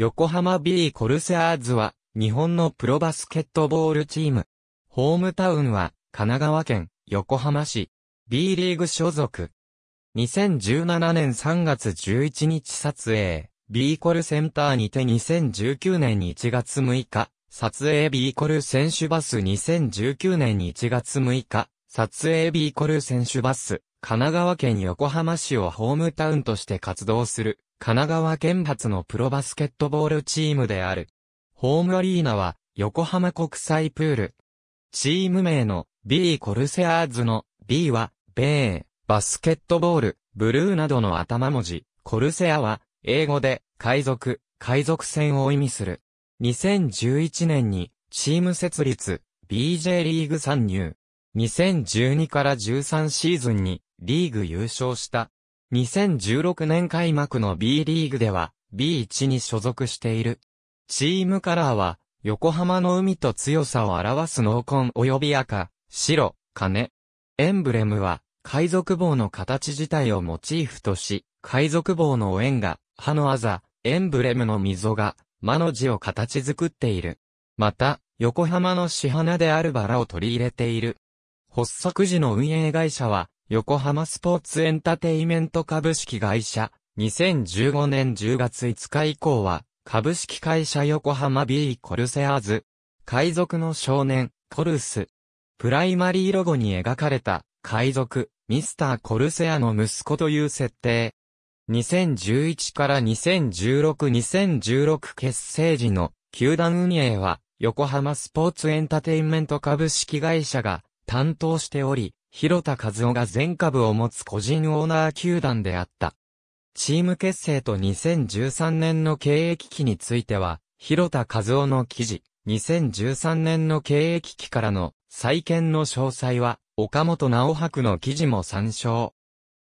横浜ビーコルセアーズは、日本のプロバスケットボールチーム。ホームタウンは、神奈川県、横浜市。B リーグ所属。2017年3月11日撮影、B コルセンターにて2019年1月6日、撮影 B コル選手バス2019年1月6日、撮影 B コル選手バス、神奈川県横浜市をホームタウンとして活動する神奈川県発のプロバスケットボールチームである。ホームアリーナは、横浜国際プール。チーム名の B コルセアーズの B は、米、バスケットボール、ブルーなどの頭文字、コルセアは、英語で、海賊、海賊船を意味する。2011年に、チーム設立、BJ リーグ参入。2012から13シーズンに、リーグ優勝した。2016年開幕の B リーグでは B1 に所属している。チームカラーは、横浜の海と強さを表す濃紺及び赤、白、金。エンブレムは、海賊棒の形自体をモチーフとし、海賊棒の縁円が、歯のあざ、エンブレムの溝が、魔の字を形作っている。また、横浜の市花であるバラを取り入れている。発足時の運営会社は、横浜スポーツエンタテイメント株式会社、2015年10月5日以降は、株式会社横浜 B コルセアーズ、海賊の少年、コルス。プライマリーロゴに描かれた、海賊、ミスターコルセアの息子という設定。2011から2016-2016結成時の球団運営は横浜スポーツエンタテインメント株式会社が担当しており、広田和夫が全株を持つ個人オーナー球団であった。チーム結成と2013年の経営危機については、広田和夫の記事、2013年の経営危機からの再建の詳細は、岡本直博の記事も参照。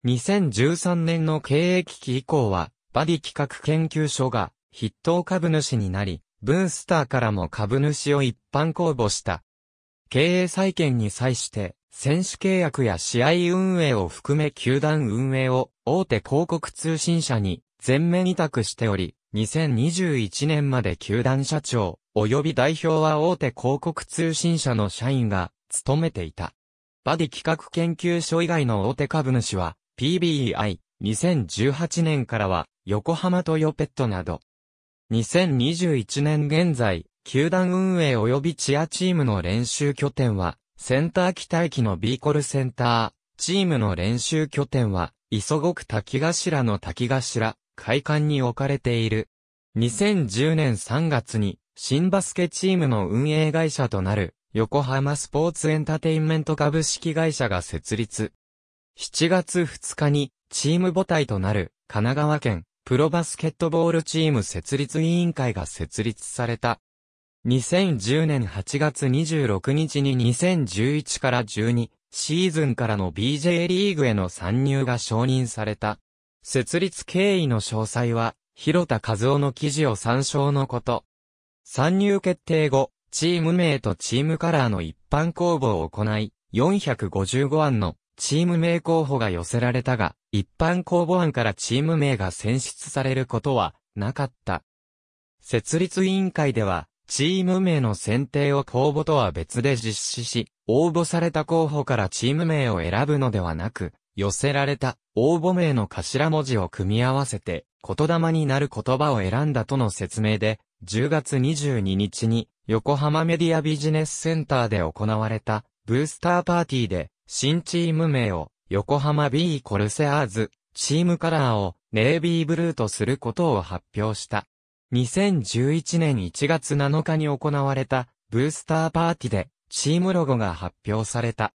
2013年の経営危機以降は、バディ企画研究所が筆頭株主になり、ブースターからも株主を一般公募した。経営再建に際して、選手契約や試合運営を含め球団運営を大手広告通信社に全面委託しており、2021年まで球団社長及び代表は大手広告通信社の社員が務めていた。バディ企画研究所以外の大手株主は PBEI、2018年からは横浜トヨペットなど。2021年現在、球団運営及びチアチームの練習拠点はセンター機待機のビーコルセンター、チームの練習拠点は、磯国滝頭の滝頭、会館に置かれている。2010年3月に、新バスケチームの運営会社となる、横浜スポーツエンターテインメント株式会社が設立。7月2日に、チーム母体となる、神奈川県、プロバスケットボールチーム設立委員会が設立された。2010年8月26日に2011から12シーズンからの BJ リーグへの参入が承認された。設立経緯の詳細は、広田和夫の記事を参照のこと。参入決定後、チーム名とチームカラーの一般公募を行い、455案のチーム名候補が寄せられたが、一般公募案からチーム名が選出されることはなかった。設立委員会では、チーム名の選定を公募とは別で実施し、応募された候補からチーム名を選ぶのではなく、寄せられた応募名の頭文字を組み合わせて、言霊になる言葉を選んだとの説明で、10月22日に横浜メディアビジネスセンターで行われたブースターパーティーで新チーム名を横浜 B コルセアーズチームカラーをネイビーブルーとすることを発表した。2011年1月7日に行われたブースターパーティでチームロゴが発表された。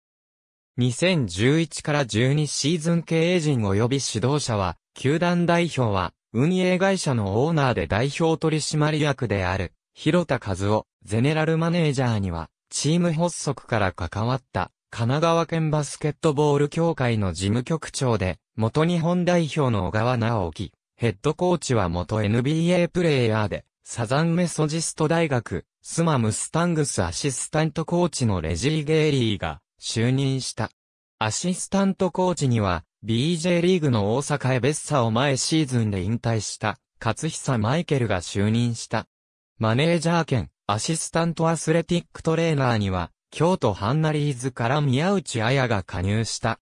2011から12シーズン経営陣及び指導者は、球団代表は運営会社のオーナーで代表取締役である、広田和夫、ゼネラルマネージャーには、チーム発足から関わった神奈川県バスケットボール協会の事務局長で、元日本代表の小川直樹、ヘッドコーチは元 NBA プレイヤーで、サザンメソジスト大学、スマムスタングスアシスタントコーチのレジー・ゲーリーが就任した。アシスタントコーチには、BJ リーグの大阪へベッサを前シーズンで引退した、勝久マイケルが就任した。マネージャー兼、アシスタントアスレティックトレーナーには、京都ハンナリーズから宮内彩が加入した。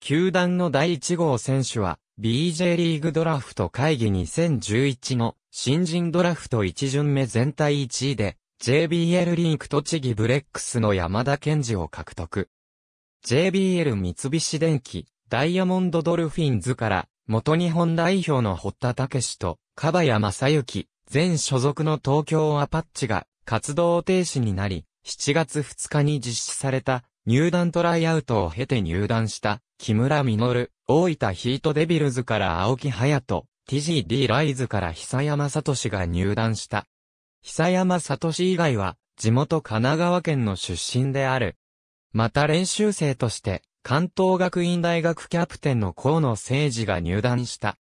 球団の第1号選手は、BJ リーグドラフト会議2011の新人ドラフト一巡目全体1位で JBL リンク栃木ブレックスの山田健二を獲得。JBL 三菱電機、ダイヤモンドドルフィンズから元日本代表の堀田武史と、か谷正幸、前所属の東京アパッチが活動停止になり、7月2日に実施された入団トライアウトを経て入団した木村実。大分ヒートデビルズから青木隼人、TGD ライズから久山聡が入団した。久山聡以外は、地元神奈川県の出身である。また練習生として、関東学院大学キャプテンの河野誠二が入団した。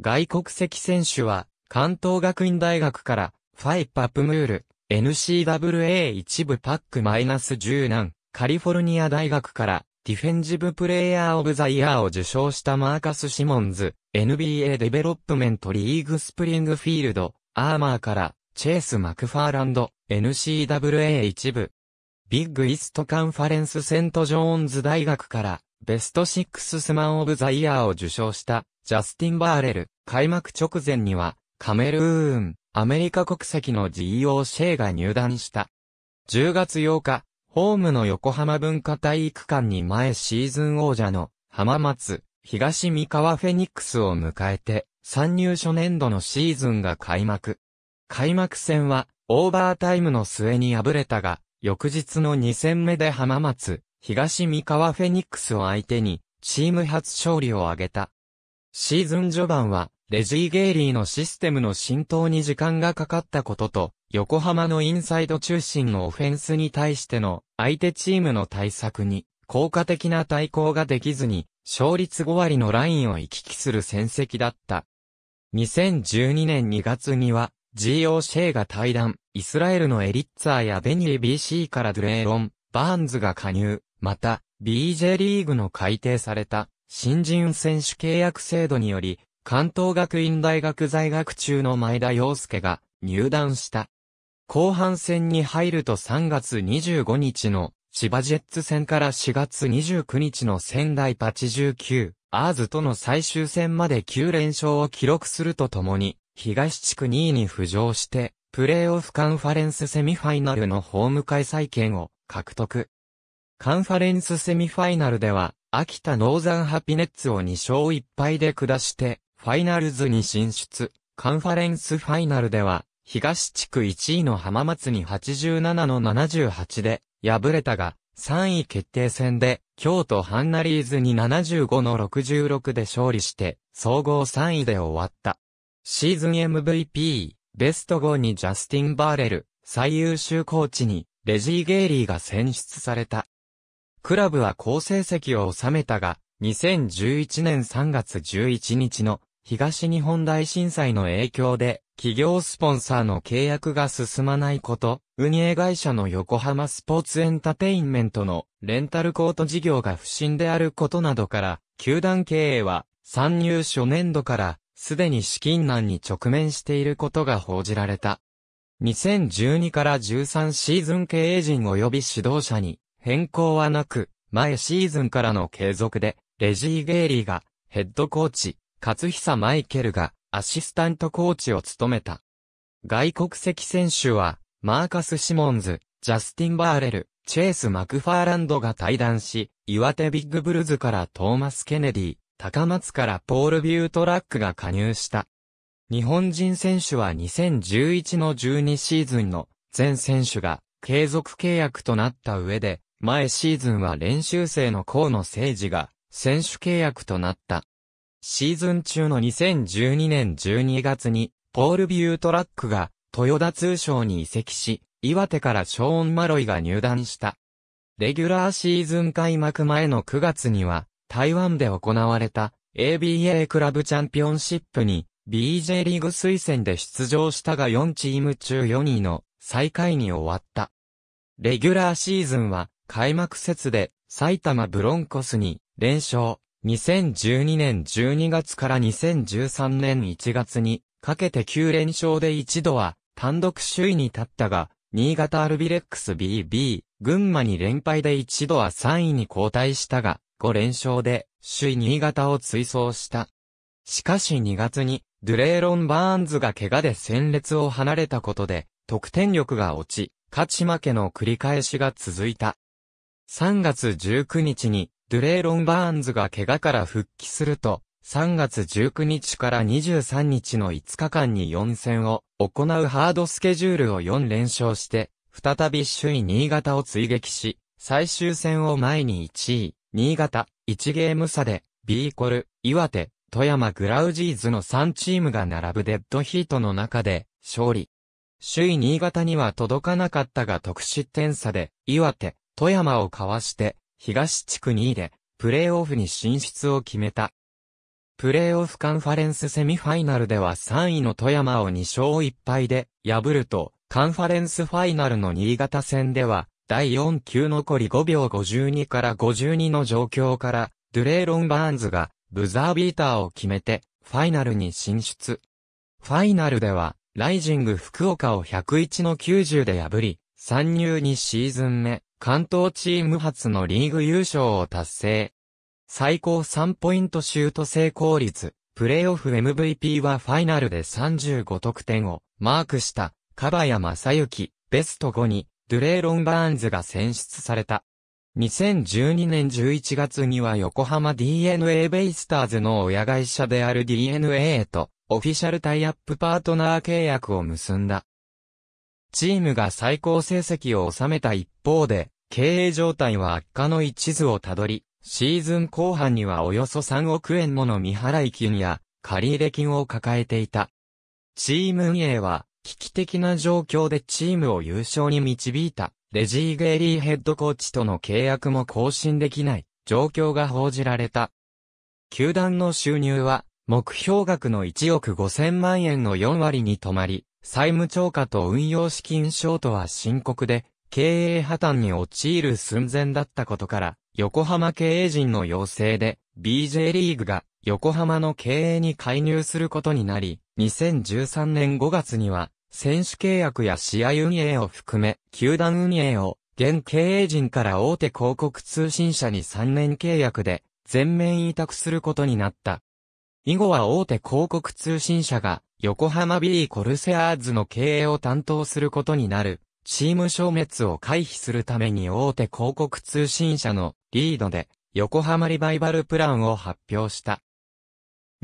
外国籍選手は、関東学院大学から、ファイパプムール、n c w a 一部パックマイナス10南、カリフォルニア大学から、ディフェンジブプレイヤーオブザイヤーを受賞したマーカス・シモンズ、NBA デベロップメントリーグスプリングフィールド、アーマーから、チェイス・マクファーランド、NCAA 一部。ビッグイストカンファレンスセント・ジョーンズ大学から、ベストシッス・スマン・オブ・ザ・イヤーを受賞した、ジャスティン・バーレル、開幕直前には、カメルーン、アメリカ国籍の GO シェイが入団した。10月8日、ホームの横浜文化体育館に前シーズン王者の浜松、東三河フェニックスを迎えて、参入初年度のシーズンが開幕。開幕戦は、オーバータイムの末に敗れたが、翌日の2戦目で浜松、東三河フェニックスを相手に、チーム初勝利を挙げた。シーズン序盤は、レジー・ゲイリーのシステムの浸透に時間がかかったことと、横浜のインサイド中心のオフェンスに対しての相手チームの対策に効果的な対抗ができずに、勝率5割のラインを行き来する戦績だった。2012年2月には、G.O. シェイが対談、イスラエルのエリッツァーやベニー BC からドゥレーロン、バーンズが加入、また、BJ リーグの改定された、新人選手契約制度により、関東学院大学在学中の前田洋介が入団した。後半戦に入ると3月25日の千葉ジェッツ戦から4月29日の仙台8 9アーズとの最終戦まで9連勝を記録するとともに、東地区2位に浮上して、プレーオフカンファレンスセミファイナルのホーム開催権を獲得。カンファレンスセミファイナルでは、秋田ノーザンハピネッツを2勝1敗で下して、ファイナルズに進出。カンファレンスファイナルでは、東地区1位の浜松に87の78で敗れたが、3位決定戦で、京都ハンナリーズに75の66で勝利して、総合3位で終わった。シーズン MVP、ベスト5にジャスティン・バーレル、最優秀コーチに、レジー・ゲイリーが選出された。クラブは好成績を収めたが、2011年3月11日の東日本大震災の影響で、企業スポンサーの契約が進まないこと、運営会社の横浜スポーツエンタテインメントのレンタルコート事業が不振であることなどから、球団経営は参入初年度からすでに資金難に直面していることが報じられた。2012から13シーズン経営陣及び指導者に変更はなく、前シーズンからの継続で、レジー・ゲーリーがヘッドコーチ、勝久マイケルがアシスタントコーチを務めた。外国籍選手は、マーカス・シモンズ、ジャスティン・バーレル、チェイス・マクファーランドが対談し、岩手ビッグブルズからトーマス・ケネディ、高松からポール・ビュートラックが加入した。日本人選手は2011の12シーズンの全選手が継続契約となった上で、前シーズンは練習生の河野誠二が選手契約となった。シーズン中の2012年12月に、ポール・ビュートラックが、豊田通商に移籍し、岩手からショーン・マロイが入団した。レギュラーシーズン開幕前の9月には、台湾で行われた ABA クラブチャンピオンシップに BJ リーグ推薦で出場したが4チーム中4位の最下位に終わった。レギュラーシーズンは開幕節で埼玉ブロンコスに連勝。2012年12月から2013年1月にかけて9連勝で一度は単独首位に立ったが、新潟アルビレックス BB、群馬に連敗で一度は3位に後退したが、5連勝で首位新潟を追走した。しかし2月に、ドゥレーロン・バーンズが怪我で戦列を離れたことで、得点力が落ち、勝ち負けの繰り返しが続いた。3月19日に、ドゥレイロン・バーンズが怪我から復帰すると、3月19日から23日の5日間に4戦を行うハードスケジュールを4連勝して、再び首位新潟を追撃し、最終戦を前に1位、新潟、1ゲーム差で、ビーコル、岩手、富山グラウジーズの3チームが並ぶデッドヒートの中で、勝利。首位新潟には届かなかったが得失点差で、岩手、富山をかわして、東地区2位で、プレーオフに進出を決めた。プレーオフカンファレンスセミファイナルでは3位の富山を2勝1敗で破ると、カンファレンスファイナルの新潟戦では、第4球残り5秒52から52の状況から、ドゥレーロン・バーンズが、ブザービーターを決めて、ファイナルに進出。ファイナルでは、ライジング福岡を101の90で破り、参入2シーズン目、関東チーム初のリーグ優勝を達成。最高3ポイントシュート成功率、プレイオフ MVP はファイナルで35得点をマークした、カバヤマサユキ、ベスト5に、ドゥレーロン・バーンズが選出された。2012年11月には横浜 DNA ベイスターズの親会社である DNA へとオフィシャルタイアップパートナー契約を結んだ。チームが最高成績を収めた一方で、経営状態は悪化の一途をたどり、シーズン後半にはおよそ3億円もの未払い金や借入金を抱えていた。チーム運営は危機的な状況でチームを優勝に導いたレジー・ゲイリーヘッドコーチとの契約も更新できない状況が報じられた。球団の収入は目標額の1億5000万円の4割に止まり、債務超過と運用資金ショートは深刻で、経営破綻に陥る寸前だったことから、横浜経営陣の要請で、BJ リーグが横浜の経営に介入することになり、2013年5月には、選手契約や試合運営を含め、球団運営を、現経営陣から大手広告通信社に3年契約で、全面委託することになった。以後は大手広告通信社が横浜ビリーコルセアーズの経営を担当することになる。チーム消滅を回避するために大手広告通信社のリードで横浜リバイバルプランを発表した。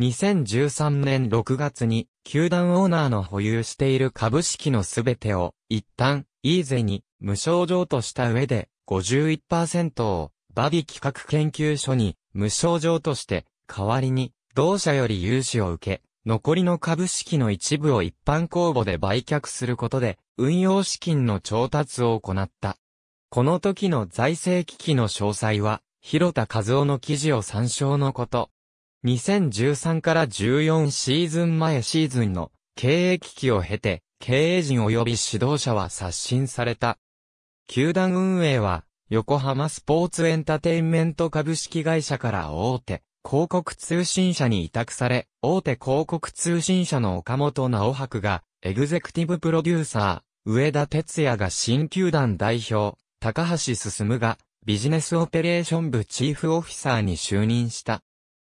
2013年6月に球団オーナーの保有している株式のすべてを一旦イーゼに無償譲渡した上で51%をバディ企画研究所に無償譲渡して代わりに同社より融資を受け、残りの株式の一部を一般公募で売却することで、運用資金の調達を行った。この時の財政危機の詳細は、広田和夫の記事を参照のこと。2013から14シーズン前シーズンの経営危機を経て、経営陣及び指導者は刷新された。球団運営は、横浜スポーツエンタテインメント株式会社から大手、広告通信社に委託され、大手広告通信社の岡本直博が、エグゼクティブプロデューサー、上田哲也が新球団代表、高橋進が、ビジネスオペレーション部チーフオフィサーに就任した。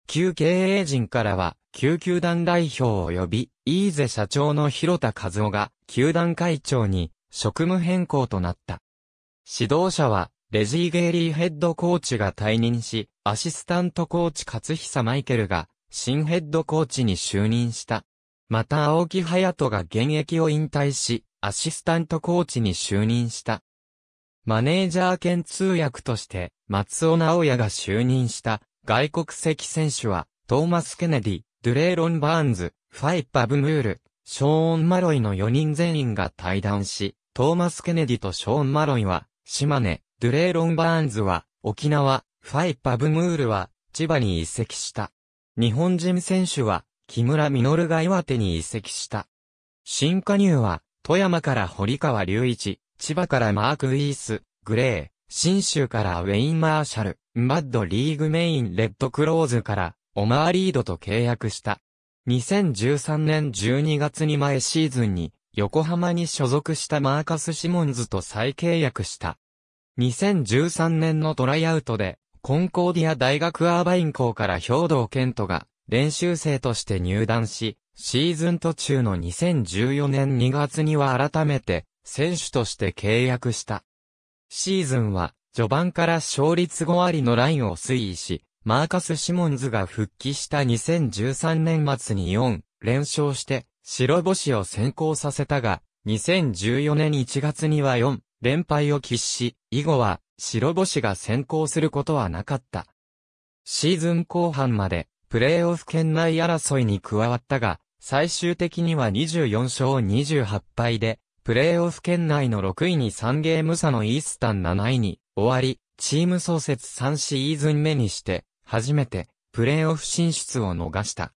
旧経営陣からは、旧球団代表及び、イーゼ社長の広田和夫が、球団会長に、職務変更となった。指導者は、レジー・ゲイリーヘッドコーチが退任し、アシスタントコーチ勝久マイケルが、新ヘッドコーチに就任した。また青木隼人が現役を引退し、アシスタントコーチに就任した。マネージャー兼通訳として、松尾直也が就任した、外国籍選手は、トーマス・ケネディ、ドゥレーロン・バーンズ、ファイ・パブムール、ショーン・マロイの4人全員が対談し、トーマス・ケネディとショーン・マロイは、島根、ドゥレーロン・バーンズは、沖縄、ファイ・パブムールは、千葉に移籍した。日本人選手は、木村実が岩手に移籍した。新加入は、富山から堀川隆一、千葉からマーク・ウィース、グレー、新州からウェイン・マーシャル、バッドリーグメイン・レッドクローズから、オマーリードと契約した。2013年12月に前シーズンに、横浜に所属したマーカス・シモンズと再契約した。2013年のトライアウトで、コンコーディア大学アーバイン校から兵道健人が練習生として入団し、シーズン途中の2014年2月には改めて選手として契約した。シーズンは序盤から勝率5割のラインを推移し、マーカス・シモンズが復帰した2013年末に4連勝して白星を先行させたが、2014年1月には4連敗を喫し、以後は白星が先行することはなかった。シーズン後半までプレーオフ圏内争いに加わったが、最終的には24勝28敗で、プレーオフ圏内の6位に3ゲーム差のイースタン7位に終わり、チーム創設3シーズン目にして、初めてプレーオフ進出を逃した。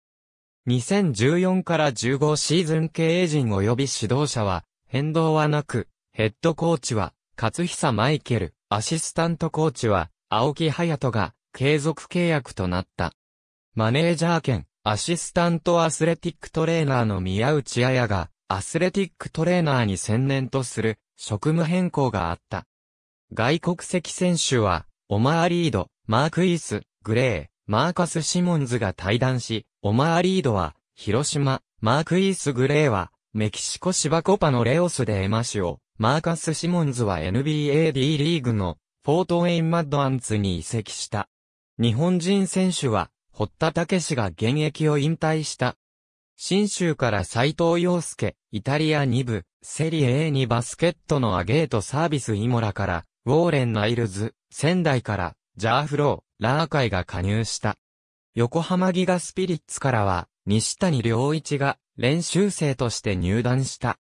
2014から15シーズン経営陣及び指導者は変動はなく、ヘッドコーチは、勝久マイケル、アシスタントコーチは、青木隼人が、継続契約となった。マネージャー兼、アシスタントアスレティックトレーナーの宮内彩が、アスレティックトレーナーに専念とする、職務変更があった。外国籍選手は、オマーリード、マークイース、グレー、マーカス・シモンズが対談し、オマーリードは、広島、マークイース・グレーは、メキシコ・シバコパのレオスでエマシオ、マーカス・シモンズは NBA D リーグのフォートウェイン・マッドアンツに移籍した。日本人選手は、堀田武史が現役を引退した。新州から斎藤洋介、イタリア2部、セリエ A にバスケットのアゲートサービスイモラから、ウォーレン・ナイルズ、仙台から、ジャーフロー、ラーカイが加入した。横浜ギガスピリッツからは、西谷良一が練習生として入団した。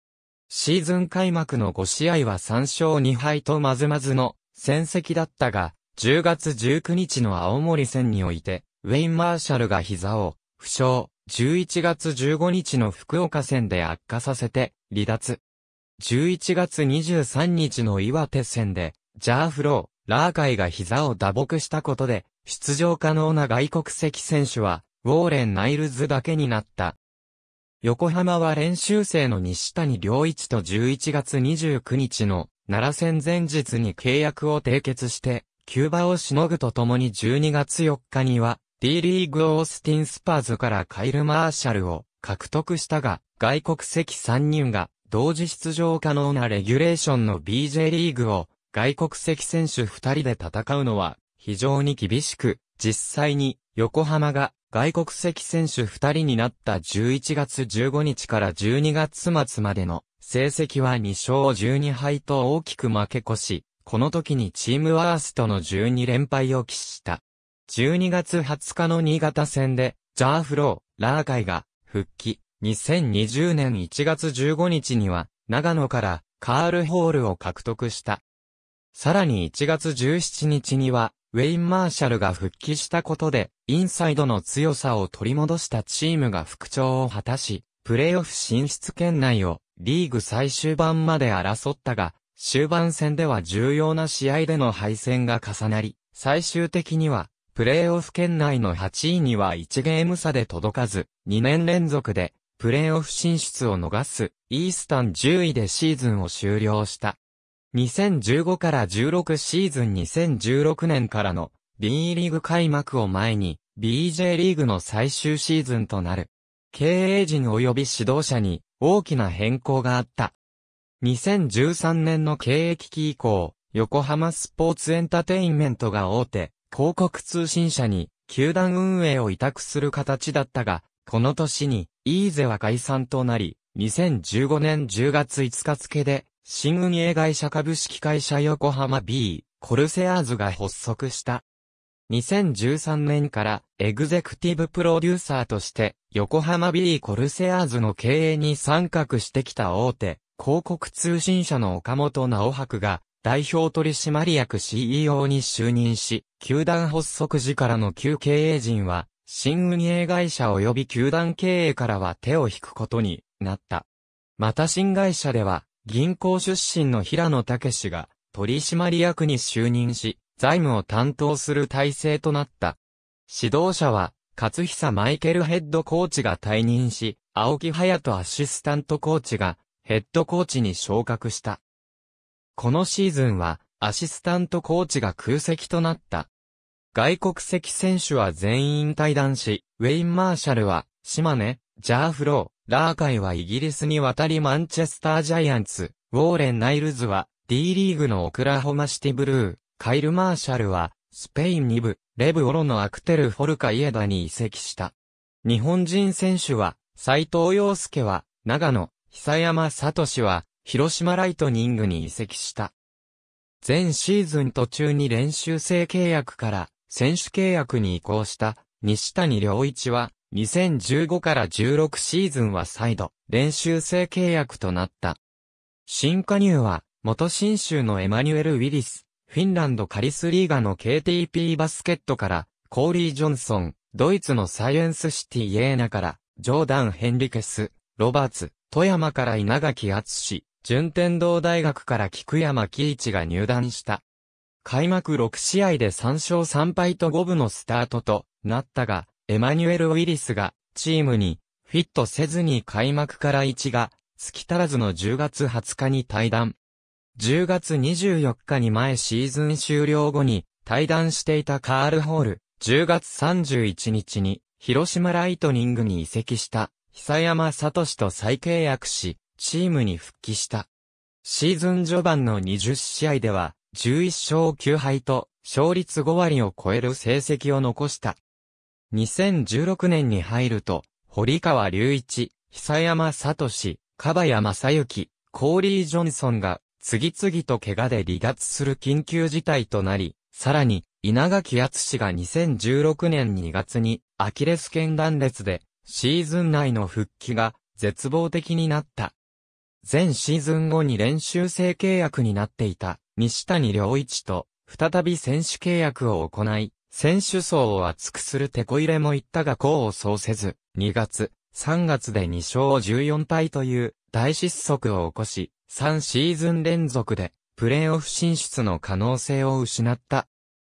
シーズン開幕の5試合は3勝2敗とまずまずの戦績だったが、10月19日の青森戦において、ウェイン・マーシャルが膝を負傷、11月15日の福岡戦で悪化させて離脱。11月23日の岩手戦で、ジャーフロー、ラーカイが膝を打撲したことで、出場可能な外国籍選手は、ウォーレン・ナイルズだけになった。横浜は練習生の西谷良一と11月29日の奈良戦前日に契約を締結して、キューバをしのぐとともに12月4日には、D リーグオースティンスパーズからカイル・マーシャルを獲得したが、外国籍3人が同時出場可能なレギュレーションの BJ リーグを外国籍選手2人で戦うのは非常に厳しく、実際に横浜が外国籍選手2人になった11月15日から12月末までの成績は2勝12敗と大きく負け越し、この時にチームワーストの12連敗を喫した。12月20日の新潟戦で、ジャーフロー、ラーカイが復帰。2020年1月15日には、長野からカールホールを獲得した。さらに1月17日には、ウェイン・マーシャルが復帰したことで、インサイドの強さを取り戻したチームが復調を果たし、プレーオフ進出圏内をリーグ最終盤まで争ったが、終盤戦では重要な試合での敗戦が重なり、最終的には、プレーオフ圏内の8位には1ゲーム差で届かず、2年連続で、プレーオフ進出を逃す、イースタン10位でシーズンを終了した。2015から16シーズン2016年からの B リーグ開幕を前に BJ リーグの最終シーズンとなる。経営陣及び指導者に大きな変更があった。2013年の経営危機以降、横浜スポーツエンタテインメントが大手、広告通信社に球団運営を委託する形だったが、この年にイーゼは解散となり、2015年10月5日付で新運営会社株式会社横浜 B、コルセアーズが発足した。2013年からエグゼクティブプロデューサーとして横浜 B コルセアーズの経営に参画してきた大手広告通信社の岡本直博が代表取締役 CEO に就任し、球団発足時からの旧経営陣は新運営会社及び球団経営からは手を引くことになった。また新会社では銀行出身の平野武が取締役に就任し、財務を担当する体制となった。指導者は、勝久マイケルヘッドコーチが退任し、青木隼人アシスタントコーチがヘッドコーチに昇格した。このシーズンはアシスタントコーチが空席となった。外国籍選手は全員退団し、ウェイン・マーシャルは島根、ジャーフロー、ラーカイはイギリスに渡りマンチェスタージャイアンツ、ウォーレン・ナイルズは D リーグのオクラホマシティブルー、カイル・マーシャルはスペイン2部、レブオロのアクテル・フォルカ・イエダに移籍した。日本人選手は斎藤洋介は長野、久山聡は広島ライトニングに移籍した。前シーズン途中に練習生契約から選手契約に移行した西谷良一は2015から16シーズンは再度、練習生契約となった。新加入は、元新州のエマニュエル・ウィリス、フィンランドカリスリーガの KTP バスケットから、コーリー・ジョンソン、ドイツのサイエンスシティ・イエーナから、ジョーダン・ヘンリケス、ロバーツ、富山から稲垣敦順天堂大学から菊山喜一が入団した。開幕6試合で3勝3敗と5分のスタートとなったが、エマニュエル・ウィリスが、チームに、フィットせずに開幕から1が、月足らずの10月20日に退団。10月24日に前シーズン終了後に、退団していたカール・ホール、10月31日に、広島ライトニングに移籍した、久山聡と再契約し、チームに復帰した。シーズン序盤の20試合では、11勝9敗と、勝率5割を超える成績を残した。2016年に入ると、堀川隆一、久山聡、樺谷正幸、コーリー・ジョンソンが、次々と怪我で離脱する緊急事態となり、さらに、稲垣敦が2016年2月に、アキレス腱断裂で、シーズン内の復帰が、絶望的になった。全シーズン後に練習生契約になっていた、西谷良一と、再び選手契約を行い、選手層を厚くする手こ入れも言ったが功を奏せず、2月、3月で2勝14敗という大失速を起こし、3シーズン連続でプレーオフ進出の可能性を失った。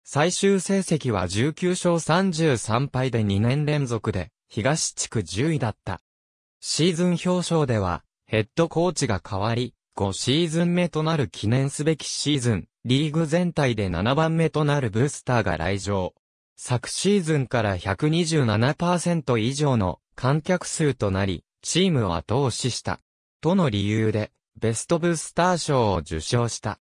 最終成績は19勝33敗で2年連続で東地区10位だった。シーズン表彰ではヘッドコーチが変わり、5シーズン目となる記念すべきシーズンリーグ全体で7番目となるブースターが来場。昨シーズンから127%以上の観客数となり、チームを後押しした。との理由で、ベストブースター賞を受賞した。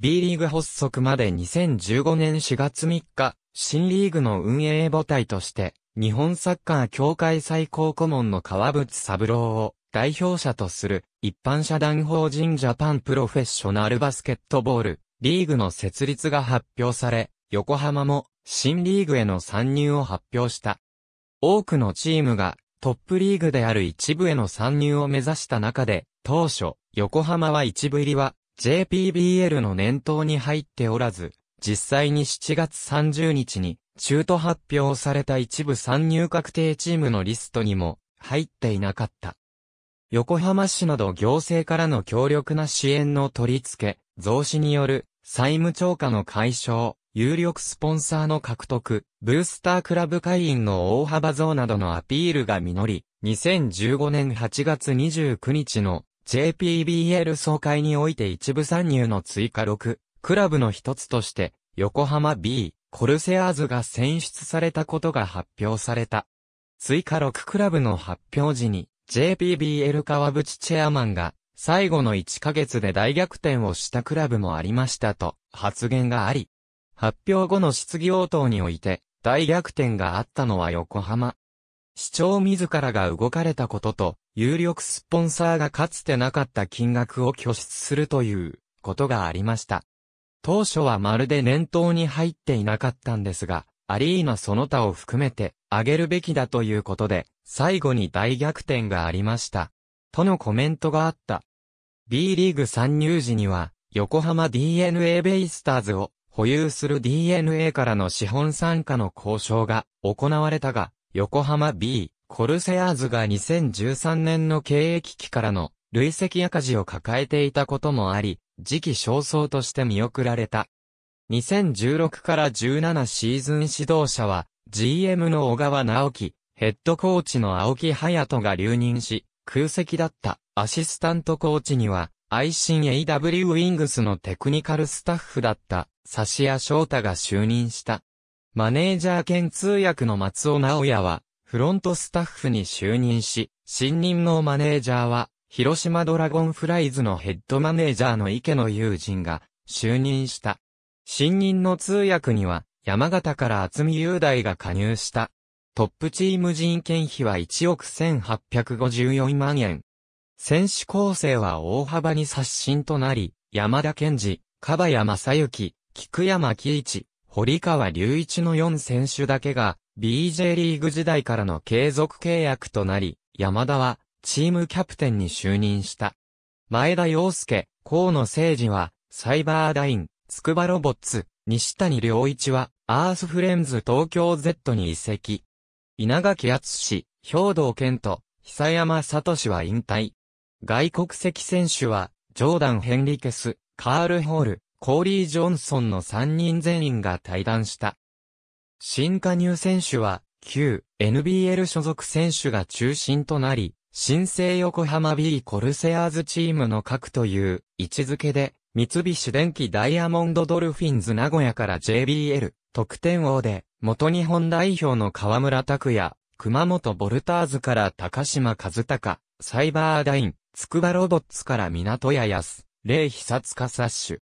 B リーグ発足まで2015年4月3日、新リーグの運営母体として、日本サッカー協会最高顧問の川淵三郎を代表者とする一般社団法人ジャパンプロフェッショナルバスケットボールリーグの設立が発表され、横浜も新リーグへの参入を発表した。多くのチームがトップリーグである一部への参入を目指した中で、当初、横浜は一部入りは JPBL の念頭に入っておらず、実際に7月30日に中途発表された一部参入確定チームのリストにも入っていなかった。横浜市など行政からの強力な支援の取り付け、増資による債務超過の解消、有力スポンサーの獲得、ブースタークラブ会員の大幅増などのアピールが実り、2015年8月29日の JPBL 総会において一部参入の追加6、クラブの一つとして、横浜 B、コルセアーズが選出されたことが発表された。追加6クラブの発表時に、JPBL 川淵チェアマンが、最後の1ヶ月で大逆転をしたクラブもありましたと発言があり、発表後の質疑応答において、大逆転があったのは横浜。市長自らが動かれたことと、有力スポンサーがかつてなかった金額を拠出するということがありました。当初はまるで念頭に入っていなかったんですが、アリーナその他を含めて、上げるべきだということで、最後に大逆転がありました。とのコメントがあった。B リーグ参入時には、横浜 DNA ベイスターズを保有する DNA からの資本参加の交渉が行われたが、横浜 B、コルセアーズが2013年の経営危機からの累積赤字を抱えていたこともあり、時期尚早として見送られた。2016から17シーズン指導者は、GM の小川直樹、ヘッドコーチの青木隼人が留任し、空席だったアシスタントコーチには、愛心 AW ウィングスのテクニカルスタッフだったサショ翔太が就任した。マネージャー兼通訳の松尾直也は、フロントスタッフに就任し、新任のマネージャーは、広島ドラゴンフライズのヘッドマネージャーの池野友人が就任した。新任の通訳には、山形から厚見雄大が加入した。トップチーム人件費は1億1854万円。選手構成は大幅に刷新となり、山田健二、樺谷正幸、菊山喜一、堀川隆一の4選手だけが、BJ リーグ時代からの継続契約となり、山田は、チームキャプテンに就任した。前田洋介、河野誠二は、サイバーダイン、つくばロボッツ、西谷良一は、アースフレンズ東京 Z に移籍。稲垣氏、兵道健と、久山聡は引退。外国籍選手は、ジョーダン・ヘンリケス、カール・ホール、コーリー・ジョンソンの3人全員が退団した。新加入選手は、旧 NBL 所属選手が中心となり、新生横浜 B コルセアーズチームの核という位置づけで、三菱電機ダイヤモンドドルフィンズ名古屋から JBL 得点王で元日本代表の河村拓也、熊本ボルターズから高島和孝、サイバーダイン、つくばロボッツから港屋康、霊久塚サッシュ。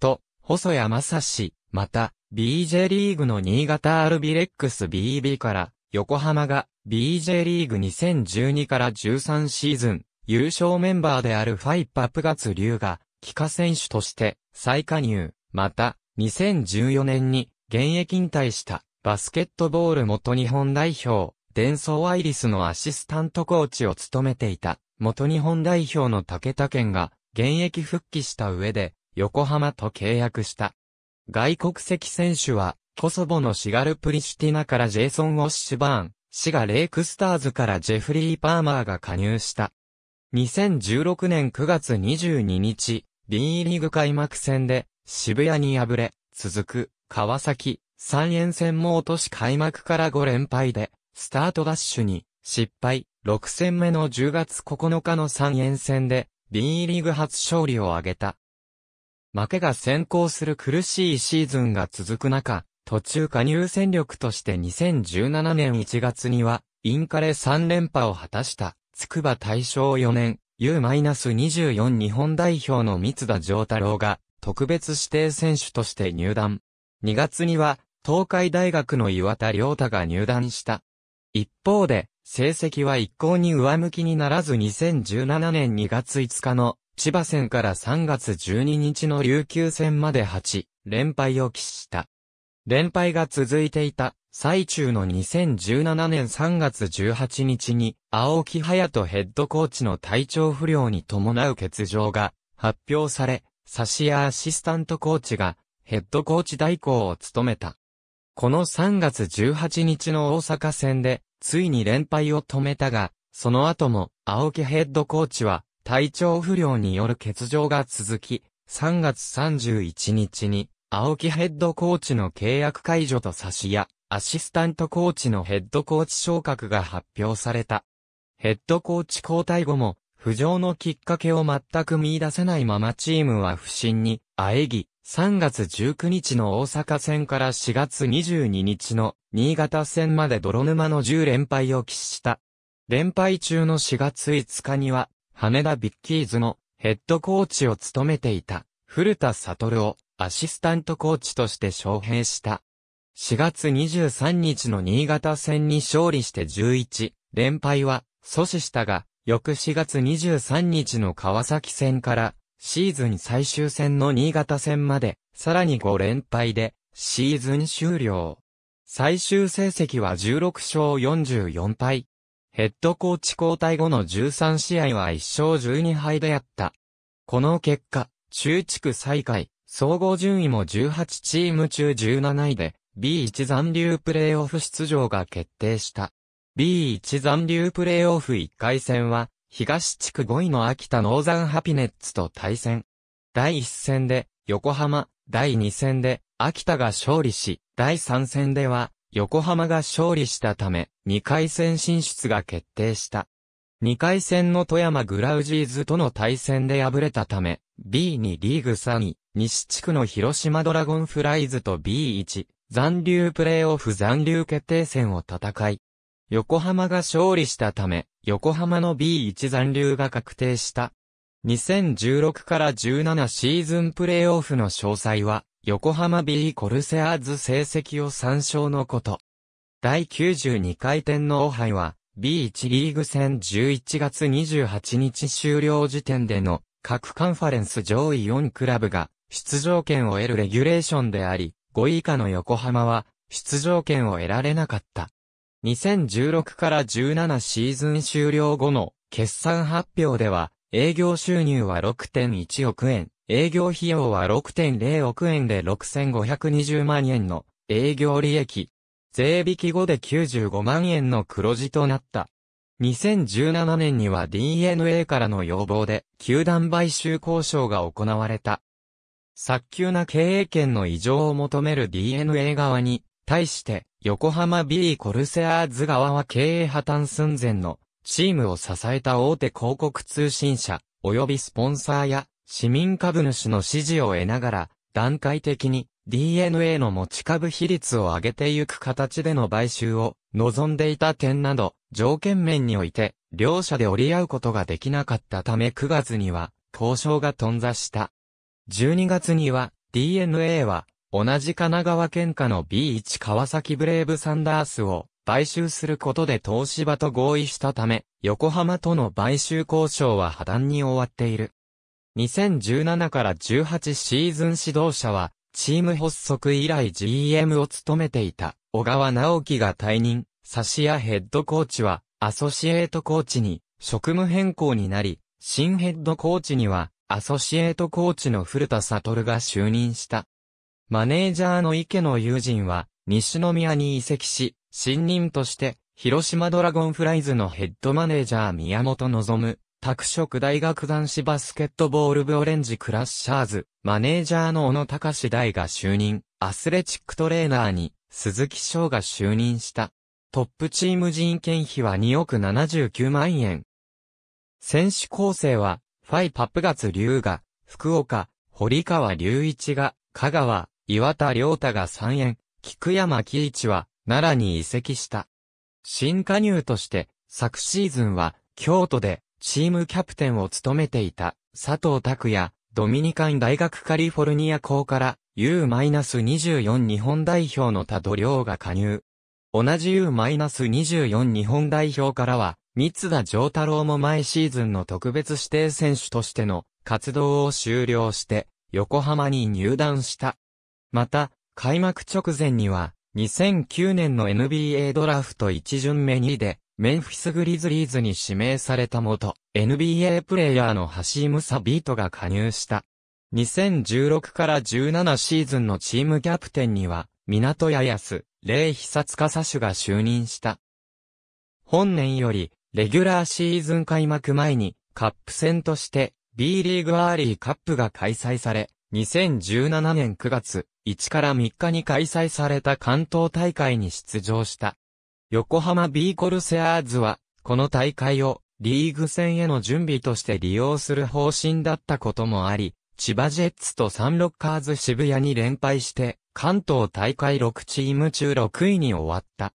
と、細谷正史、また、BJ リーグの新潟アルビレックス BB から、横浜が BJ リーグ2012から13シーズン、優勝メンバーであるファイパプガツ龍が、帰化選手として再加入、また、2014年に現役引退したバスケットボール元日本代表、伝送アイリスのアシスタントコーチを務めていた元日本代表の武田健が現役復帰した上で横浜と契約した。外国籍選手はコソボのシガル・プリシティナからジェイソン・ウォッシュバーン、シガ・レイクスターズからジェフリー・パーマーが加入した。2016年9月22日、B リーグ開幕戦で渋谷に敗れ、続く川崎、三円戦も落とし開幕から5連敗で、スタートダッシュに、失敗、6戦目の10月9日の三円戦で、B リーグ初勝利を挙げた。負けが先行する苦しいシーズンが続く中、途中加入戦力として2017年1月には、インカレ3連覇を果たした、筑波大正4年、U-24 日本代表の三田丈太郎が、特別指定選手として入団。2月には、東海大学の岩田良太が入団した。一方で、成績は一向に上向きにならず2017年2月5日の千葉戦から3月12日の琉球戦まで8連敗を喫した。連敗が続いていた最中の2017年3月18日に青木隼人ヘッドコーチの体調不良に伴う欠場が発表され、差しやアシスタントコーチがヘッドコーチ代行を務めた。この3月18日の大阪戦で、ついに連敗を止めたが、その後も、青木ヘッドコーチは、体調不良による欠場が続き、3月31日に、青木ヘッドコーチの契約解除と差しや、アシスタントコーチのヘッドコーチ昇格が発表された。ヘッドコーチ交代後も、浮上のきっかけを全く見出せないままチームは不振に、あえぎ、3月19日の大阪戦から4月22日の新潟戦まで泥沼の10連敗を喫した。連敗中の4月5日には、羽田ビッキーズのヘッドコーチを務めていた古田悟をアシスタントコーチとして招聘した。4月23日の新潟戦に勝利して11連敗は阻止したが、翌4月23日の川崎戦からシーズン最終戦の新潟戦まで、さらに5連敗で、シーズン終了。最終成績は16勝44敗。ヘッドコーチ交代後の13試合は1勝12敗であった。この結果、中地区最下位、総合順位も18チーム中17位で、B1 残留プレイオフ出場が決定した。B1 残留プレイオフ1回戦は、東地区5位の秋田ノーザンハピネッツと対戦。第1戦で横浜、第2戦で秋田が勝利し、第3戦では横浜が勝利したため、2回戦進出が決定した。2回戦の富山グラウジーズとの対戦で敗れたため、B2 リーグ3位、西地区の広島ドラゴンフライズと B1、残留プレイオフ残留決定戦を戦い、横浜が勝利したため、横浜の B1 残留が確定した。2016から17シーズンプレイオフの詳細は、横浜 B コルセアーズ成績を参照のこと。第92回転の皇杯は、B1 リーグ戦11月28日終了時点での各カンファレンス上位4クラブが出場権を得るレギュレーションであり、5位以下の横浜は出場権を得られなかった。2016から17シーズン終了後の決算発表では、営業収入は6.1億円、営業費用は6.0億円で6520万円の営業利益、税引き後で95万円の黒字となった。2017年には DNA からの要望で、球団買収交渉が行われた。早急な経営権の異常を求める DNA 側に、対して、横浜 B コルセアーズ側は経営破綻寸前のチームを支えた大手広告通信社、及びスポンサーや市民株主の支持を得ながら、段階的に DNA の持ち株比率を上げていく形での買収を望んでいた点など、条件面において、両者で折り合うことができなかったため9月には、交渉が頓挫した。12月には、DNA は、同じ神奈川県下の B1 川崎ブレイブサンダースを買収することで東芝と合意したため、横浜との買収交渉は破談に終わっている。2017から18シーズン指導者は、チーム発足以来 GM を務めていた小川直樹が退任、シ谷ヘッドコーチはアソシエートコーチに職務変更になり、新ヘッドコーチにはアソシエートコーチの古田悟が就任した。マネージャーの池野友人は、西宮に移籍し、新任として、広島ドラゴンフライズのヘッドマネージャー宮本望、む、拓殖大学男子バスケットボール部オレンジクラッシャーズ、マネージャーの小野隆大が就任、アスレチックトレーナーに、鈴木翔が就任した。トップチーム人件費は2億79万円。選手構成は、ファイ・パップガツ・龍が、福岡、堀川隆一が、香川、岩田良太が3円、菊山喜一は、奈良に移籍した。新加入として、昨シーズンは、京都で、チームキャプテンを務めていた、佐藤拓也、ドミニカン大学カリフォルニア校から、U-24 日本代表の田度量が加入。同じ U-24 日本代表からは、三田丈太郎も前シーズンの特別指定選手としての活動を終了して、横浜に入団した。また、開幕直前には、2009年の NBA ドラフト1巡目2位で、メンフィスグリズリーズに指名された元、NBA プレイヤーのハシーム・サビートが加入した。2016から17シーズンのチームキャプテンには、港谷安、カサシ主が就任した。本年より、レギュラーシーズン開幕前に、カップ戦として、B リーグアーリーカップが開催され、2017年9月、1から3日に開催された関東大会に出場した。横浜 B コルセアーズは、この大会をリーグ戦への準備として利用する方針だったこともあり、千葉ジェッツとサンロッカーズ渋谷に連敗して、関東大会6チーム中6位に終わった。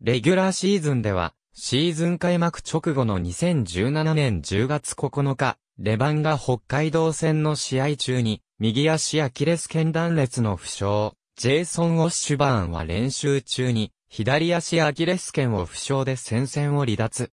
レギュラーシーズンでは、シーズン開幕直後の2017年10月9日、レバンが北海道戦の試合中に、右足アキレス腱断裂の負傷、ジェイソン・オッシュバーンは練習中に、左足アキレス腱を負傷で戦線を離脱。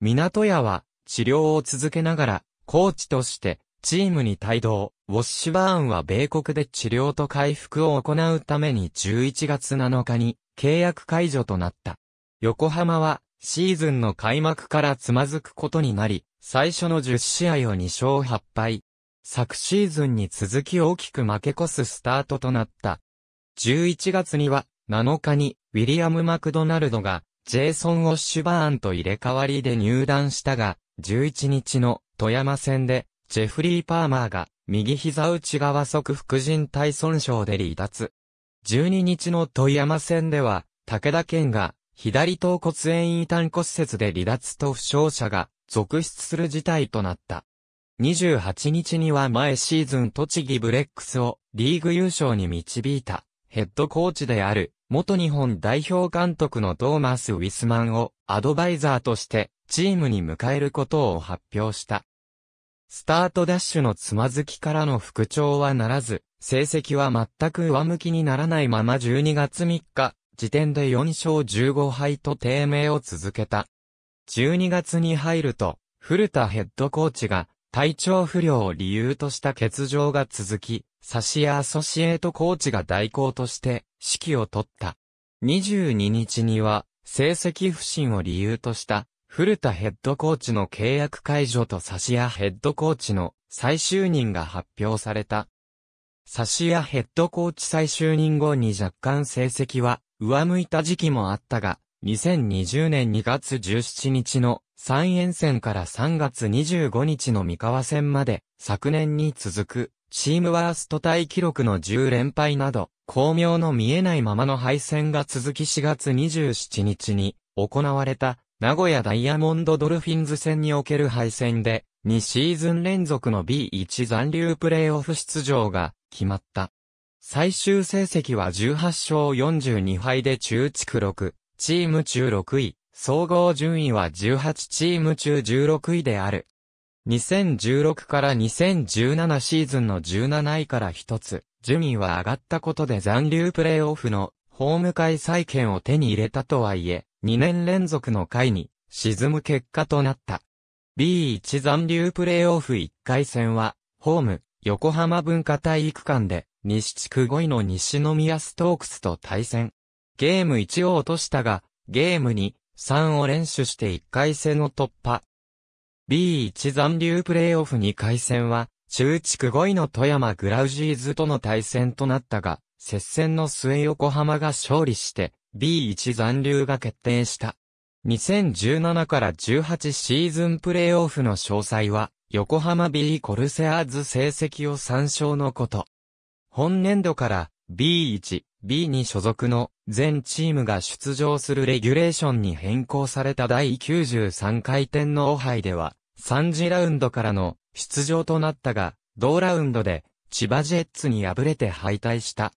港屋は、治療を続けながら、コーチとして、チームに帯同。ウォッシュバーンは米国で治療と回復を行うために11月7日に契約解除となった。横浜はシーズンの開幕からつまずくことになり、最初の10試合を2勝8敗、昨シーズンに続き大きく負け越すスタートとなった。11月には、7日に、ウィリアム・マクドナルドが、ジェイソン・オッシュバーンと入れ替わりで入団したが、11日の富山戦で、ジェフリー・パーマーが、右膝内側側副靭帯損傷で離脱。12日の富山戦では、武田健が、左頭骨炎異端骨折で離脱と負傷者が、続出する事態となった。28日には前シーズン栃木ブレックスをリーグ優勝に導いたヘッドコーチである元日本代表監督のトーマス・ウィスマンをアドバイザーとしてチームに迎えることを発表した。スタートダッシュのつまずきからの復調はならず、成績は全く上向きにならないまま12月3日、時点で4勝15敗と低迷を続けた。12月に入ると、古田ヘッドコーチが体調不良を理由とした欠場が続き、サシア・アソシエートコーチが代行として指揮を取った。22日には、成績不振を理由とした古田ヘッドコーチの契約解除とサシアヘッドコーチの再就任が発表された。サシアヘッドコーチ再就任後に若干成績は上向いた時期もあったが、2020年2月17日の三沿線から3月25日の三河戦まで、昨年に続く、チームワースト対記録の10連敗など、巧妙の見えないままの敗戦が続き4月27日に行われた名古屋ダイヤモンドドルフィンズ戦における敗戦で2シーズン連続の B1 残留プレーオフ出場が決まった。最終成績は18勝42敗で中地区6、チーム中6位、総合順位は18チーム中16位である。2016から2017シーズンの17位から一つ、順位は上がったことで残留プレーオフのホーム開催権を手に入れたとはいえ、2年連続の回に沈む結果となった。B1 残留プレーオフ1回戦は、ホーム、横浜文化体育館で、西地区5位の西宮ストークスと対戦。ゲーム1を落としたが、ゲーム2、3を連取して1回戦を突破。B1 残留プレイオフ2回戦は、中地区5位の富山グラウジーズとの対戦となったが、接戦の末横浜が勝利して、B1 残留が決定した。2017から18シーズンプレイオフの詳細は、横浜 B コルセアーズ成績を参照のこと。本年度から B1、B に所属の全チームが出場するレギュレーションに変更された第93回天皇杯では、3次ラウンドからの出場となったが、同ラウンドで千葉ジェッツに敗れて敗退した。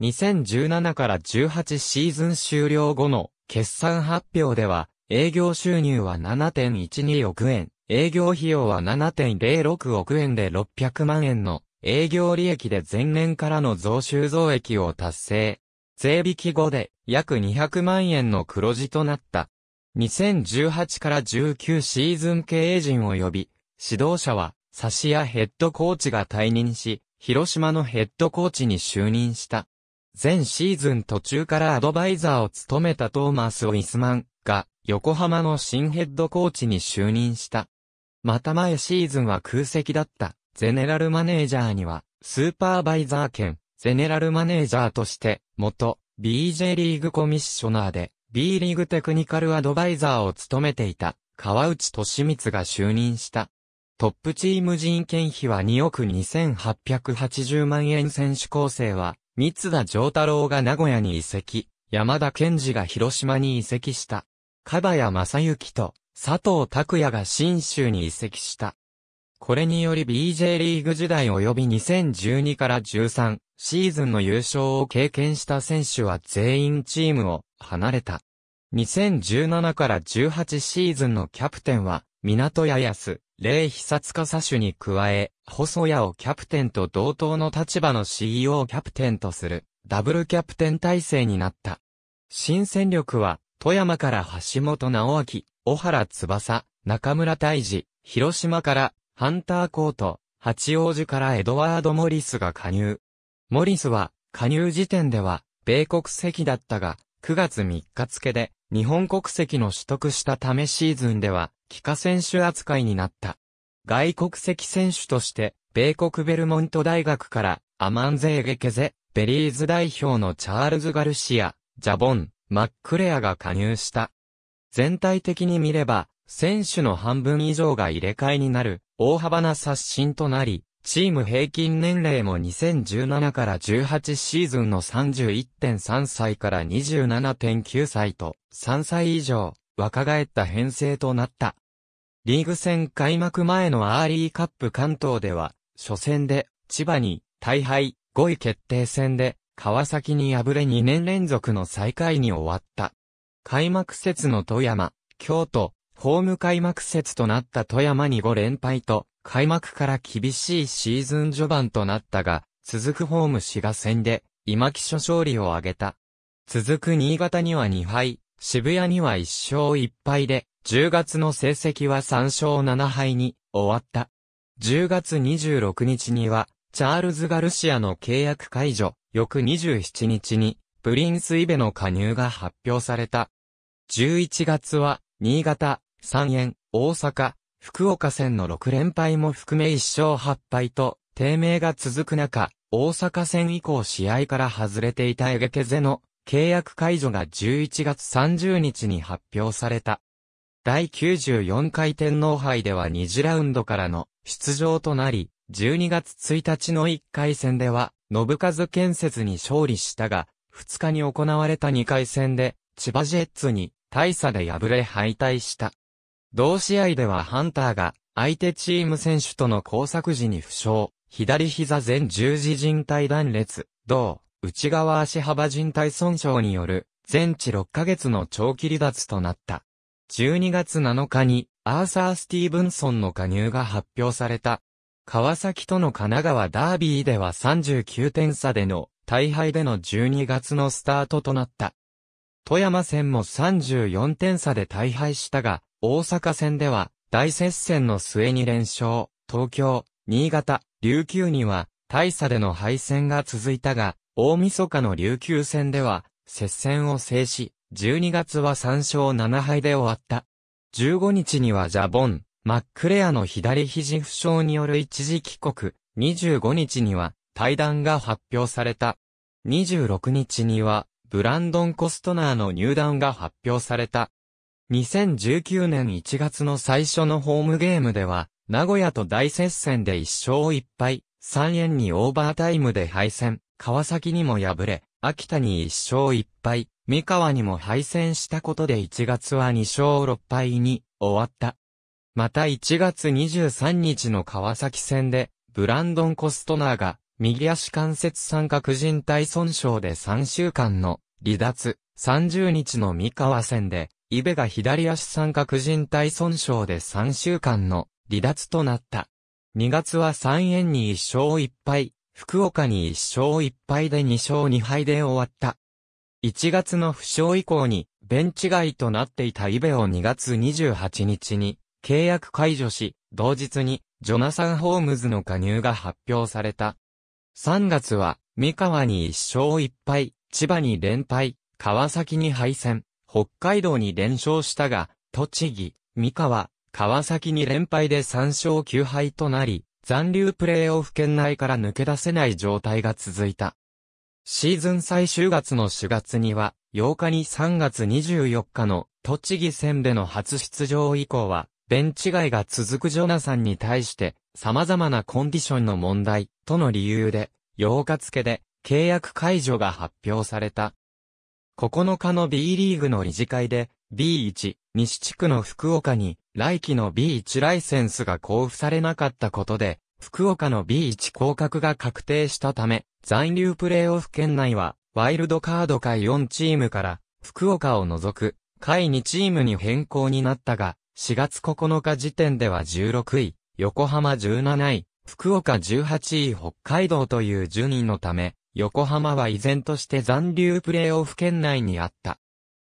2017から18シーズン終了後の決算発表では、営業収入は7.12億円、営業費用は7.06億円で600万円の営業利益で前年からの増収増益を達成。税引き後で約200万円の黒字となった。2018から19シーズン経営陣を呼び、指導者は、サシヤヘッドコーチが退任し、広島のヘッドコーチに就任した。前シーズン途中からアドバイザーを務めたトーマス・ウィスマンが、横浜の新ヘッドコーチに就任した。また前シーズンは空席だった。ゼネラルマネージャーには、スーパーバイザー兼、ゼネラルマネージャーとして、元、BJ リーグコミッショナーで、B リーグテクニカルアドバイザーを務めていた、川内俊光が就任した。トップチーム人件費は2億2880万円選手構成は、三田丈太郎が名古屋に移籍、山田健二が広島に移籍した。加賀谷正幸と佐藤拓也が新州に移籍した。これにより BJ リーグ時代及び2012から13シーズンの優勝を経験した選手は全員チームを離れた。2017から18シーズンのキャプテンは、港谷安、霊久塚左手に加え、細谷をキャプテンと同等の立場の CEO キャプテンとする、ダブルキャプテン体制になった。新戦力は、富山から橋本直明、小原翼、中村大治、広島からハンターコート、八王子からエドワード・モリスが加入。モリスは、加入時点では、米国籍だったが、9月3日付で、日本国籍の取得したためシーズンでは、帰化選手扱いになった。外国籍選手として、米国ベルモント大学から、アマンゼーゲケゼ、ベリーズ代表のチャールズ・ガルシア、ジャボン、マックレアが加入した。全体的に見れば、選手の半分以上が入れ替えになる、大幅な刷新となり、チーム平均年齢も2017から18シーズンの31.3歳から27.9歳と3歳以上若返った編成となった。リーグ戦開幕前のアーリーカップ関東では、初戦で千葉に大敗5位決定戦で川崎に敗れ2年連続の最下位に終わった。開幕節の富山、京都、ホーム開幕節となった富山に5連敗と、開幕から厳しいシーズン序盤となったが、続くホーム滋賀戦で、今木所勝利を挙げた。続く新潟には2敗、渋谷には1勝1敗で、10月の成績は3勝7敗に終わった。10月26日には、チャールズ・ガルシアの契約解除、翌27日に、プリンス・イベの加入が発表された。11月は、新潟、3円、大阪、福岡戦の6連敗も含め1勝8敗と、低迷が続く中、大阪戦以降試合から外れていたエゲケゼの契約解除が11月30日に発表された。第94回天皇杯では2次ラウンドからの出場となり、12月1日の1回戦では、信和建設に勝利したが、2日に行われた2回戦で、千葉ジェッツに大差で敗れ敗退した。同試合ではハンターが相手チーム選手との交錯時に負傷、左膝前十字靭帯断裂、同、内側足幅靭帯損傷による、全治6ヶ月の長期離脱となった。12月7日に、アーサー・スティーブンソンの加入が発表された。川崎との神奈川ダービーでは39点差での、大敗での12月のスタートとなった。富山戦も34点差で大敗したが、大阪戦では、大接戦の末に連勝、東京、新潟、琉球には、大差での敗戦が続いたが、大晦日の琉球戦では、接戦を制し、12月は3勝7敗で終わった。15日にはジャボン、マックレアの左肘負傷による一時帰国、25日には、対談が発表された。26日には、ブランドン・コストナーの入団が発表された。2019年1月の最初のホームゲームでは、名古屋と大接戦で1勝1敗、3円にオーバータイムで敗戦、川崎にも敗れ、秋田に1勝1敗、三河にも敗戦したことで1月は2勝6敗に終わった。また1月23日の川崎戦で、ブランドン・コストナーが、右足関節三角靭帯損傷で3週間の離脱、30日の三河戦で、イベが左足三角靭帯損傷で3週間の離脱となった。2月は3円に1勝1敗、福岡に1勝1敗で2勝2敗で終わった。1月の負傷以降に、ベンチ外となっていたイベを2月28日に、契約解除し、同日に、ジョナサン・ホームズの加入が発表された。3月は、三河に1勝1敗、千葉に連敗、川崎に敗戦。北海道に連勝したが、栃木、三河、川崎に連敗で3勝9敗となり、残留プレーオフ圏内から抜け出せない状態が続いた。シーズン最終月の4月には、8日に3月24日の栃木戦での初出場以降は、ベンチ外が続くジョナサンに対して、様々なコンディションの問題、との理由で、8日付で、契約解除が発表された。9日の B リーグの理事会で、B1、西地区の福岡に、来期の B1 ライセンスが交付されなかったことで、福岡の B1 降格が確定したため、残留プレーオフ圏内は、ワイルドカード会4チームから、福岡を除く、下2チームに変更になったが、4月9日時点では16位、横浜17位、福岡18位北海道という順位のため、横浜は依然として残留プレーオフ圏内にあった。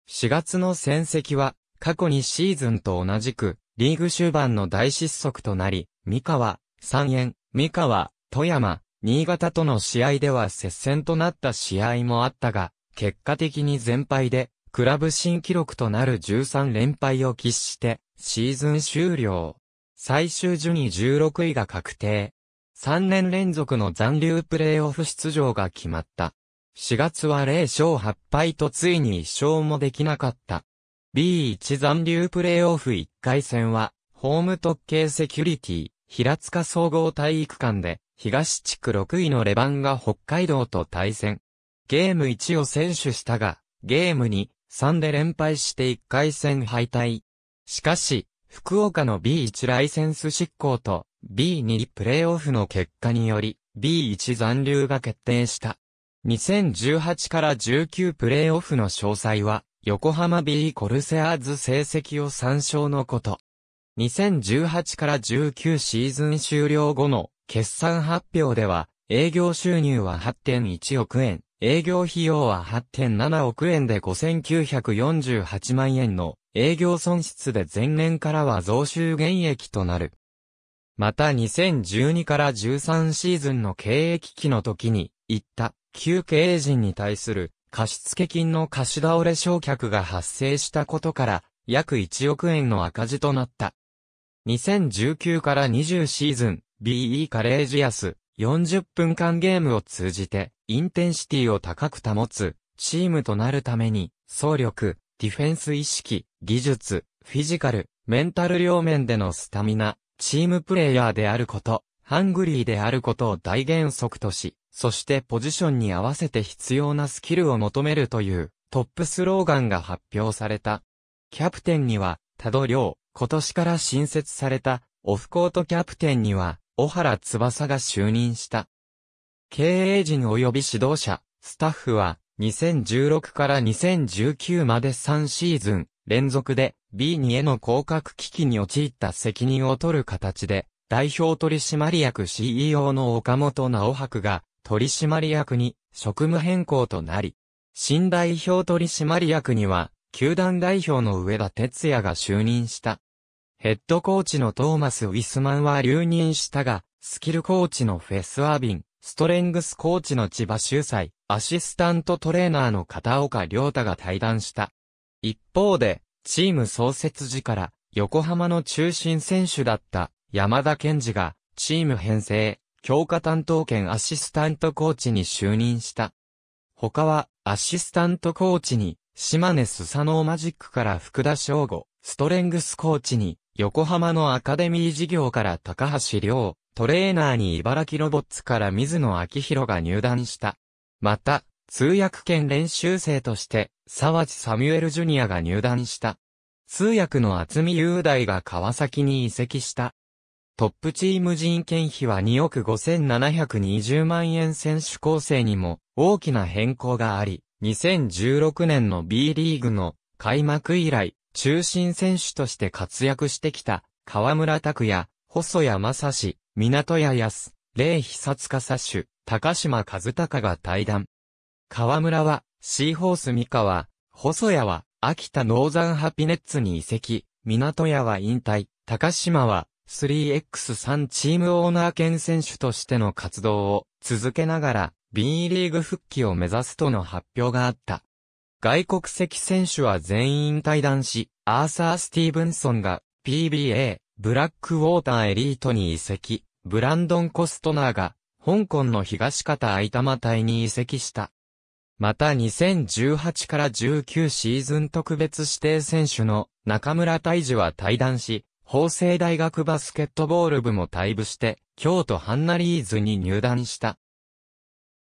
4月の戦績は、過去にシーズンと同じく、リーグ終盤の大失速となり、三河、三円、三河、富山、新潟との試合では接戦となった試合もあったが、結果的に全敗で、クラブ新記録となる13連敗を喫して、シーズン終了。最終順位16位が確定。3年連続の残留プレーオフ出場が決まった。4月は0勝8敗とついに1勝もできなかった。B1 残留プレーオフ1回戦は、ホーム特計セキュリティ、平塚総合体育館で、東地区6位のレバンが北海道と対戦。ゲーム1を選手したが、ゲーム2、3で連敗して1回戦敗退。しかし、福岡の B1 ライセンス執行と B2 プレーオフの結果により B1 残留が決定した。2018から19プレーオフの詳細は横浜 B コルセアーズ成績を参照のこと。2018から19シーズン終了後の決算発表では営業収入は8.1億円、営業費用は8.7億円で5948万円の営業損失で前年からは増収減益となる。また2012から13シーズンの経営危機の時に、言った旧経営陣に対する貸付金の貸し倒れ償却が発生したことから、約1億円の赤字となった。2019から20シーズン、BE カレージアス、40分間ゲームを通じて、インテンシティを高く保つ、チームとなるために、総力、ディフェンス意識、技術、フィジカル、メンタル両面でのスタミナ、チームプレイヤーであること、ハングリーであることを大原則とし、そしてポジションに合わせて必要なスキルを求めるというトップスローガンが発表された。キャプテンには、多度良、今年から新設されたオフコートキャプテンには、小原翼が就任した。経営陣及び指導者、スタッフは、2016から2019まで3シーズン連続で B2 への降格危機に陥った責任を取る形で、代表取締役 CEO の岡本直博が、取締役に職務変更となり、新代表取締役には、球団代表の上田哲也が就任した。ヘッドコーチのトーマス・ウィスマンは留任したが、スキルコーチのフェス・アービン、ストレングスコーチの千葉秀才、アシスタントトレーナーの片岡良太が対談した。一方で、チーム創設時から横浜の中心選手だった山田健二がチーム編成、強化担当兼アシスタントコーチに就任した。他はアシスタントコーチに島根スサノーマジックから福田翔吾、ストレングスコーチに横浜のアカデミー事業から高橋亮、トレーナーに茨城ロボッツから水野明宏が入団した。また、通訳兼練習生として、沢地サミュエル・ジュニアが入団した。通訳の厚見雄大が川崎に移籍した。トップチーム人件費は2億5720万円選手構成にも大きな変更があり、2016年の B リーグの開幕以来、中心選手として活躍してきた、河村拓也、細谷正史、港谷康、霊久塚佐主、高島和隆が対談。河村は、シーホース三河、細谷は、秋田ノーザンハピネッツに移籍、港谷は引退、高島は、3x3 チームオーナー兼選手としての活動を続けながら、B リーグ復帰を目指すとの発表があった。外国籍選手は全員退団し、アーサー・スティーブンソンが PBA、ブラックウォーターエリートに移籍、ブランドン・コストナーが、香港の東方愛玉隊に移籍した。また2018から19シーズン特別指定選手の中村大治は退団し、法政大学バスケットボール部も退部して、京都ハンナリーズに入団した。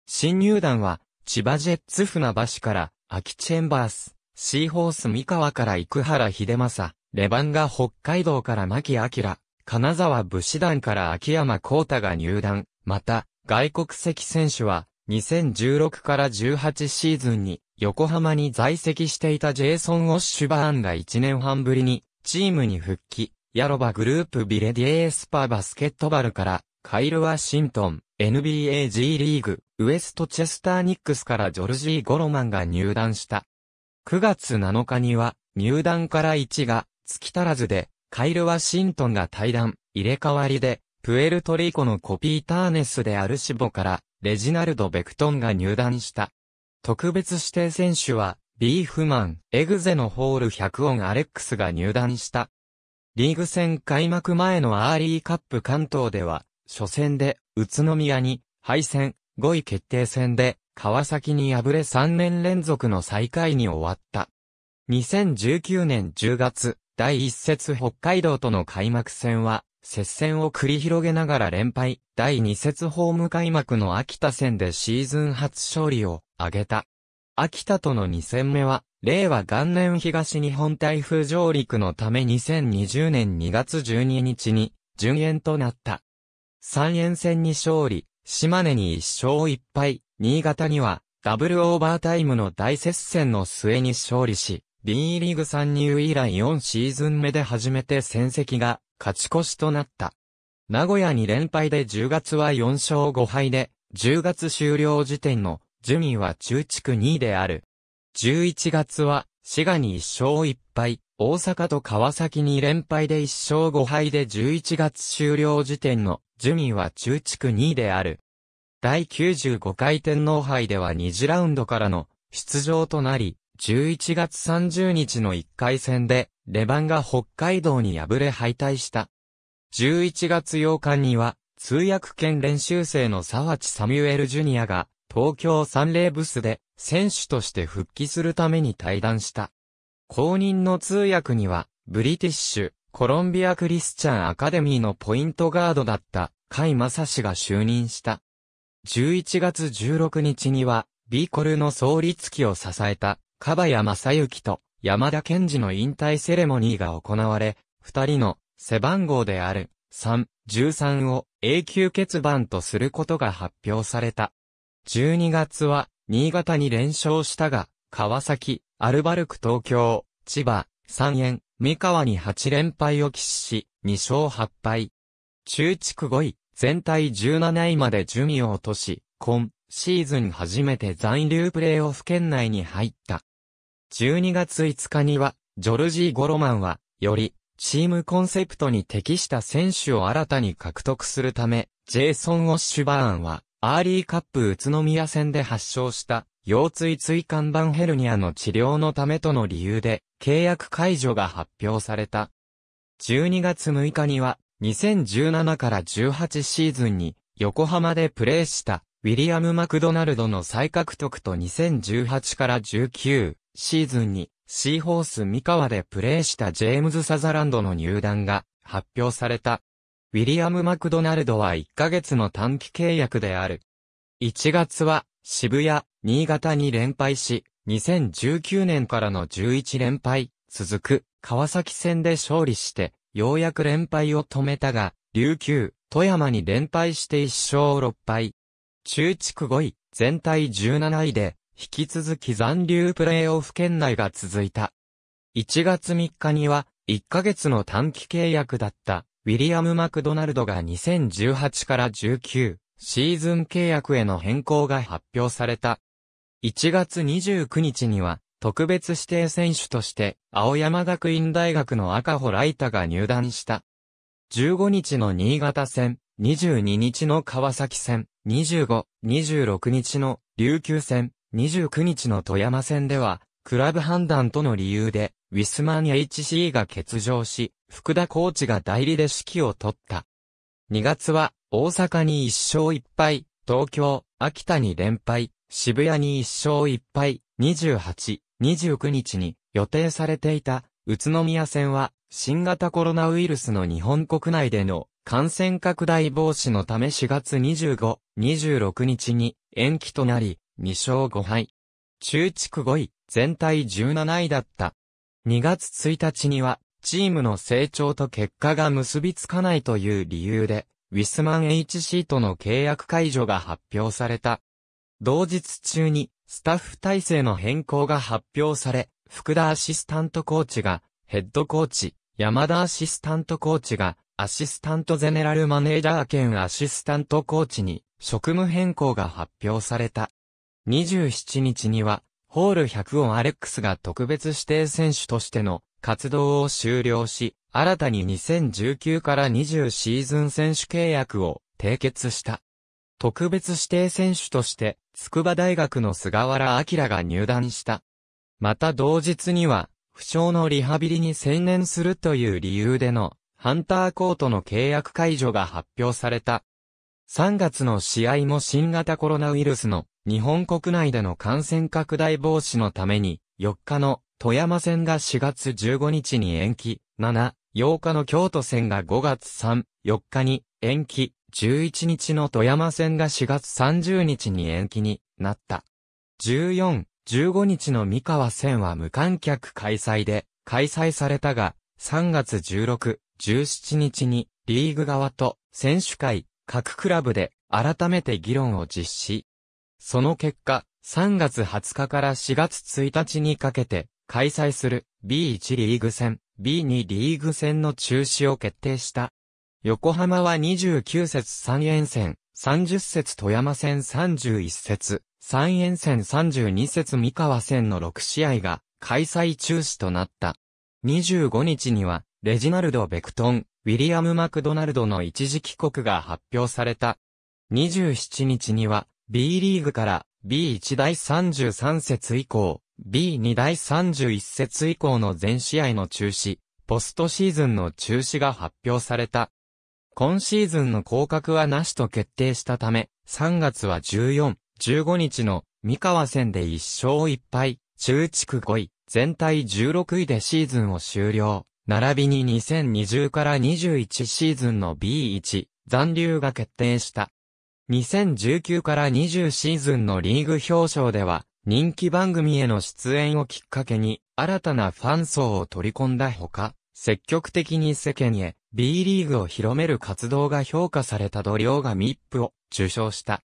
新入団は、千葉ジェッツ船橋から、秋チェンバース、シーホース三河から生原秀政、レバンガ北海道から牧明、金沢武士団から秋山光太が入団、また、外国籍選手は、2016から18シーズンに横浜に在籍していたジェイソン・ウォッシュバーンが1年半ぶりにチームに復帰、ヤロバグループビレディエースパーバスケットバルからカイル・ワシントン、NBA G リーグ、ウエストチェスターニックスからジョルジー・ゴロマンが入団した。9月7日には入団から1が月足らずでカイル・ワシントンが対談、入れ替わりで、プエルトリコのコピーターネスであるシボから、レジナルド・ベクトンが入団した。特別指定選手は、ビーフマン、エグゼのホール100音アレックスが入団した。リーグ戦開幕前のアーリーカップ関東では、初戦で宇都宮に敗戦、5位決定戦で川崎に敗れ3年連続の最下位に終わった。2019年10月、第1節北海道との開幕戦は接戦を繰り広げながら連敗、第2節ホーム開幕の秋田戦でシーズン初勝利を挙げた。秋田との2戦目は、令和元年東日本台風上陸のため2020年2月12日に、順延となった。3円戦に勝利、島根に1勝1敗、新潟には、ダブルオーバータイムの大接戦の末に勝利し、B リーグ参入以来4シーズン目で初めて戦績が勝ち越しとなった。名古屋に連敗で10月は4勝5敗で、10月終了時点の順位は中地区2位である。11月は、滋賀に1勝1敗、大阪と川崎に連敗で1勝5敗で11月終了時点の順位は中地区2位である。第95回天皇杯では2次ラウンドからの出場となり、11月30日の1回戦でレバンが北海道に敗れ敗退した。11月8日には、通訳兼練習生の沢地サミュエル・ジュニアが、東京サンレイブスで、選手として復帰するために対談した。公認の通訳には、ブリティッシュ、コロンビア・クリスチャン・アカデミーのポイントガードだった、甲斐正氏が就任した。11月16日には、ビーコルの創立期を支えた、ヤ・マサユキと、山田賢治の引退セレモニーが行われ、二人の背番号である3、13を永久欠番とすることが発表された。12月は新潟に連勝したが、川崎、アルバルク東京、千葉、三円、三河に8連敗を喫し、2勝8敗。中地区5位、全体17位まで順位を落とし、今シーズン初めて残留プレーオフ圏内に入った。12月5日には、ジョルジー・ゴロマンは、より、チームコンセプトに適した選手を新たに獲得するため、ジェイソン・ウォッシュバーンは、アーリーカップ宇都宮戦で発症した、腰椎椎間板ヘルニアの治療のためとの理由で、契約解除が発表された。12月6日には、2017から18シーズンに、横浜でプレーした、ウィリアム・マクドナルドの再獲得と2018から19、シーズンにシーホース三河でプレーしたジェームズ・サザランドの入団が発表された。ウィリアム・マクドナルドは1ヶ月の短期契約である。1月は渋谷、新潟に連敗し、2019年からの11連敗、続く川崎戦で勝利して、ようやく連敗を止めたが、琉球、富山に連敗して1勝6敗。中地区5位、全体17位で、引き続き残留プレイオフ圏内が続いた。1月3日には、1ヶ月の短期契約だった、ウィリアム・マクドナルドが2018から19、シーズン契約への変更が発表された。1月29日には、特別指定選手として、青山学院大学の赤穂ライタが入団した。15日の新潟戦、22日の川崎戦、25、26日の琉球戦、29日の富山戦では、クラブ判断との理由で、ウィスマン HC が欠場し、福田コーチが代理で指揮を取った。2月は、大阪に1勝1敗、東京、秋田に連敗、渋谷に1勝1敗、28、29日に予定されていた宇都宮戦は新型コロナウイルスの日本国内での感染拡大防止のため4月25、26日に延期となり、2勝5敗。中地区5位、全体17位だった。2月1日には、チームの成長と結果が結びつかないという理由で、ウィスマン HC との契約解除が発表された。同日中に、スタッフ体制の変更が発表され、福田アシスタントコーチが、ヘッドコーチ、山田アシスタントコーチが、アシスタントゼネラルマネージャー兼アシスタントコーチに、職務変更が発表された。27日には、ホール100音アレックスが特別指定選手としての活動を終了し、新たに2019から20シーズン選手契約を締結した。特別指定選手として、筑波大学の菅原明が入団した。また同日には、負傷のリハビリに専念するという理由での、ハンターコートの契約解除が発表された。3月の試合も新型コロナウイルスの日本国内での感染拡大防止のために、4日の富山線が4月15日に延期、7、8日の京都線が5月3、4日に延期、11日の富山線が4月30日に延期になった。14、15日の三河線は無観客開催で開催されたが、3月16、17日にリーグ側と選手会、各クラブで改めて議論を実施。その結果、3月20日から4月1日にかけて開催する B1 リーグ戦、B2 リーグ戦の中止を決定した。横浜は29節3円戦、30節富山戦31節、3円戦32節三河戦の6試合が開催中止となった。25日には、レジナルド・ベクトン、ウィリアム・マクドナルドの一時帰国が発表された。27日には、B リーグから B1 第33節以降、B2 第31節以降の全試合の中止、ポストシーズンの中止が発表された。今シーズンの降格はなしと決定したため、3月は14、15日の三河戦で1勝1敗、中地区5位、全体16位でシーズンを終了。並びに2020から21シーズンの B1 残留が決定した。2019から20シーズンのリーグ表彰では、人気番組への出演をきっかけに、新たなファン層を取り込んだほか、積極的に世間へ B リーグを広める活動が評価された度量がミップを受賞した。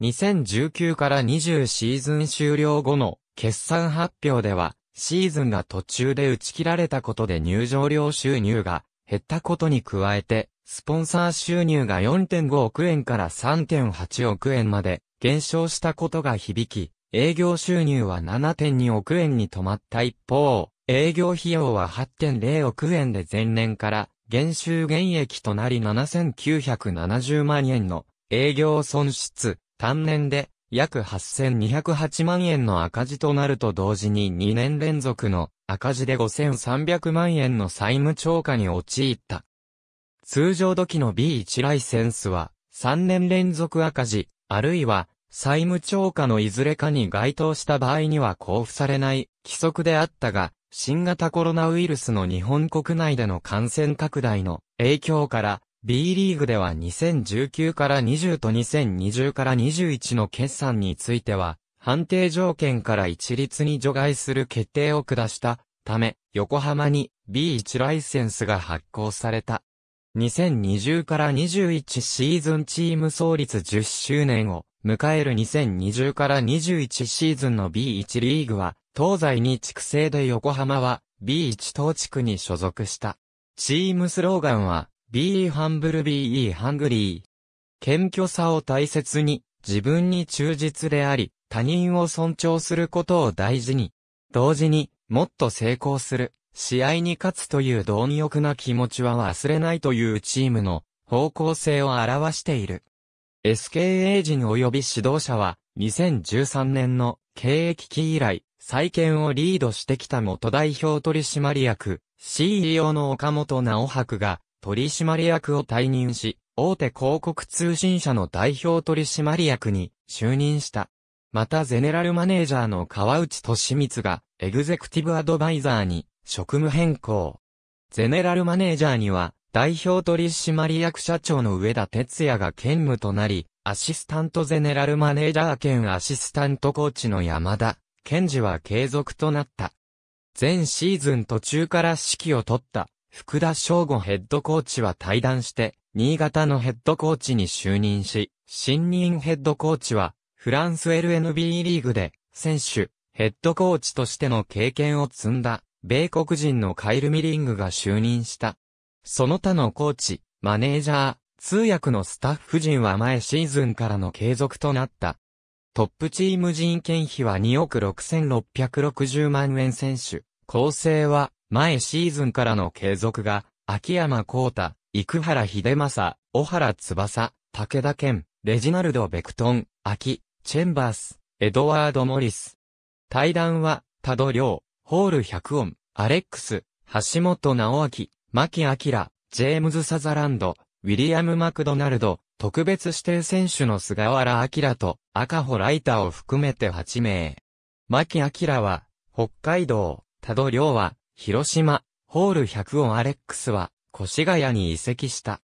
2019から20シーズン終了後の決算発表では、シーズンが途中で打ち切られたことで入場料収入が減ったことに加えて、スポンサー収入が4.5億円から3.8億円まで減少したことが響き、営業収入は7.2億円に止まった一方、営業費用は8.0億円で前年から減収減益となり7970万円の営業損失、単年で約8208万円の赤字となると同時に2年連続の赤字で5300万円の債務超過に陥った。通常時の B1 ライセンスは、3年連続赤字、あるいは、債務超過のいずれかに該当した場合には交付されない規則であったが、新型コロナウイルスの日本国内での感染拡大の影響から、B リーグでは2019から20と2020から21の決算については、判定条件から一律に除外する決定を下したため、横浜に B1 ライセンスが発行された。2020から21シーズンチーム創立10周年を迎える2020から21シーズンの B1 リーグは、東西に地区制で横浜は B1 東地区に所属した。チームスローガンは、BE ハンブル BE ハングリー。謙虚さを大切に、自分に忠実であり、他人を尊重することを大事に。同時に、もっと成功する。試合に勝つという貪欲な気持ちは忘れないというチームの方向性を表している。SKA 陣及び指導者は、2013年の経営危機以来、再建をリードしてきた元代表取締役、CEO の岡本直博が、取締役を退任し、大手広告通信社の代表取締役に就任した。またゼネラルマネージャーの川内俊光がエグゼクティブアドバイザーに職務変更。ゼネラルマネージャーには、代表取締役社長の上田哲也が兼務となり、アシスタントゼネラルマネージャー兼アシスタントコーチの山田、健二は継続となった。前シーズン途中から指揮を取った、福田翔吾ヘッドコーチは退団して、新潟のヘッドコーチに就任し、新任ヘッドコーチは、フランス LNB リーグで、選手、ヘッドコーチとしての経験を積んだ。米国人のカイル・ミリングが就任した。その他のコーチ、マネージャー、通訳のスタッフ陣は前シーズンからの継続となった。トップチーム人件費は2億6660万円選手。構成は、前シーズンからの継続が、秋山幸太、生原秀正、小原翼、武田健、レジナルド・ベクトン、秋、チェンバース、エドワード・モリス。対談は、多度量、ホール100音、アレックス、橋本直明、牧明、ジェームズ・サザランド、ウィリアム・マクドナルド、特別指定選手の菅原明と赤穂ライターを含めて8名。牧明は、北海道、多度亮は、広島、ホール100音アレックスは、越谷に移籍した。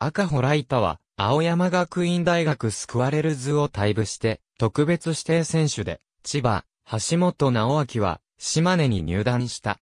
赤穂ライターは、青山学院大学スクワレルズを退部して、特別指定選手で、千葉、橋本直明は、島根に入団した。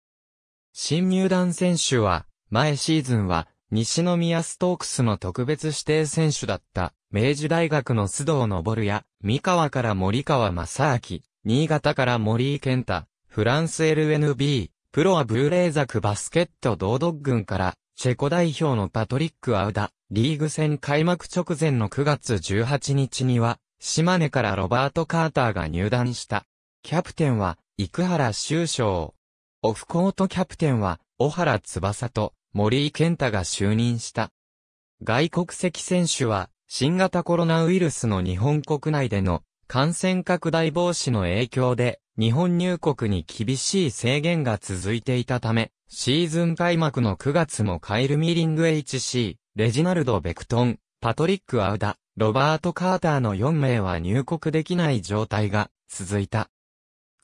新入団選手は、前シーズンは、西宮ストークスの特別指定選手だった、明治大学の須藤昇や、三河から森川正明、新潟から森井健太、フランス LNB、プロはブーレーザクバスケット道徳軍から、チェコ代表のパトリック・アウダ、リーグ戦開幕直前の9月18日には、島根からロバート・カーターが入団した。キャプテンは、生原修章。オフコートキャプテンは、小原翼と森井健太が就任した。外国籍選手は、新型コロナウイルスの日本国内での感染拡大防止の影響で、日本入国に厳しい制限が続いていたため、シーズン開幕の9月もカイル・ミーリング HC、レジナルド・ベクトン、パトリック・アウダ、ロバート・カーターの4名は入国できない状態が続いた。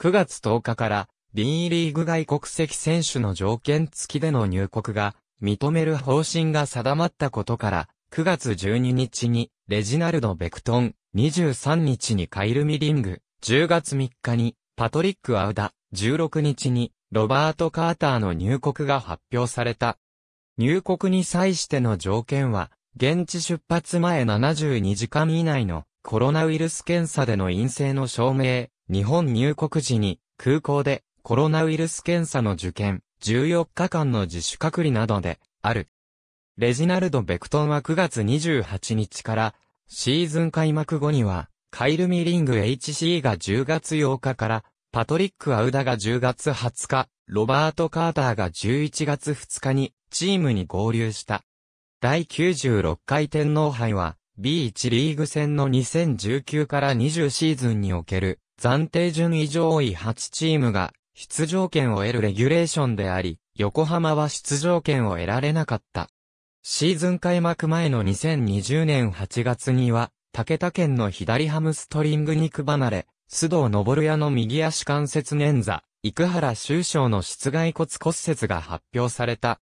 9月10日から B リーグ外国籍選手の条件付きでの入国が認める方針が定まったことから、9月12日にレジナルド・ベクトン、23日にカイル・ミリング、10月3日にパトリック・アウダ、16日にロバート・カーターの入国が発表された。入国に際しての条件は、現地出発前72時間以内のコロナウイルス検査での陰性の証明、日本入国時に空港でコロナウイルス検査の受験、14日間の自主隔離などである。レジナルド・ベクトンは9月28日からシーズン開幕後にはカイル・ミリング HC が10月8日からパトリック・アウダが10月20日、ロバート・カーターが11月2日にチームに合流した。第96回天皇杯は B1 リーグ戦の2019から20シーズンにおける暫定順位上位8チームが出場権を得るレギュレーションであり、横浜は出場権を得られなかった。シーズン開幕前の2020年8月には、武田県の左ハムストリング肉離れ、須藤昇屋の右足関節捻挫、生原修章の室外骨骨折が発表された。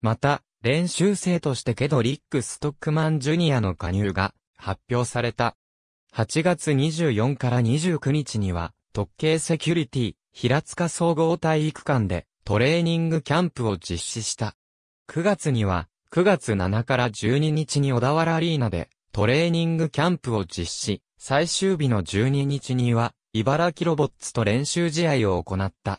また、練習生としてケドリック・ストックマン・ジュニアの加入が発表された。8月24から29日には、特警セキュリティ、平塚総合体育館でトレーニングキャンプを実施した。9月には、9月7から12日に小田原アリーナでトレーニングキャンプを実施、最終日の12日には、茨城ロボッツと練習試合を行った。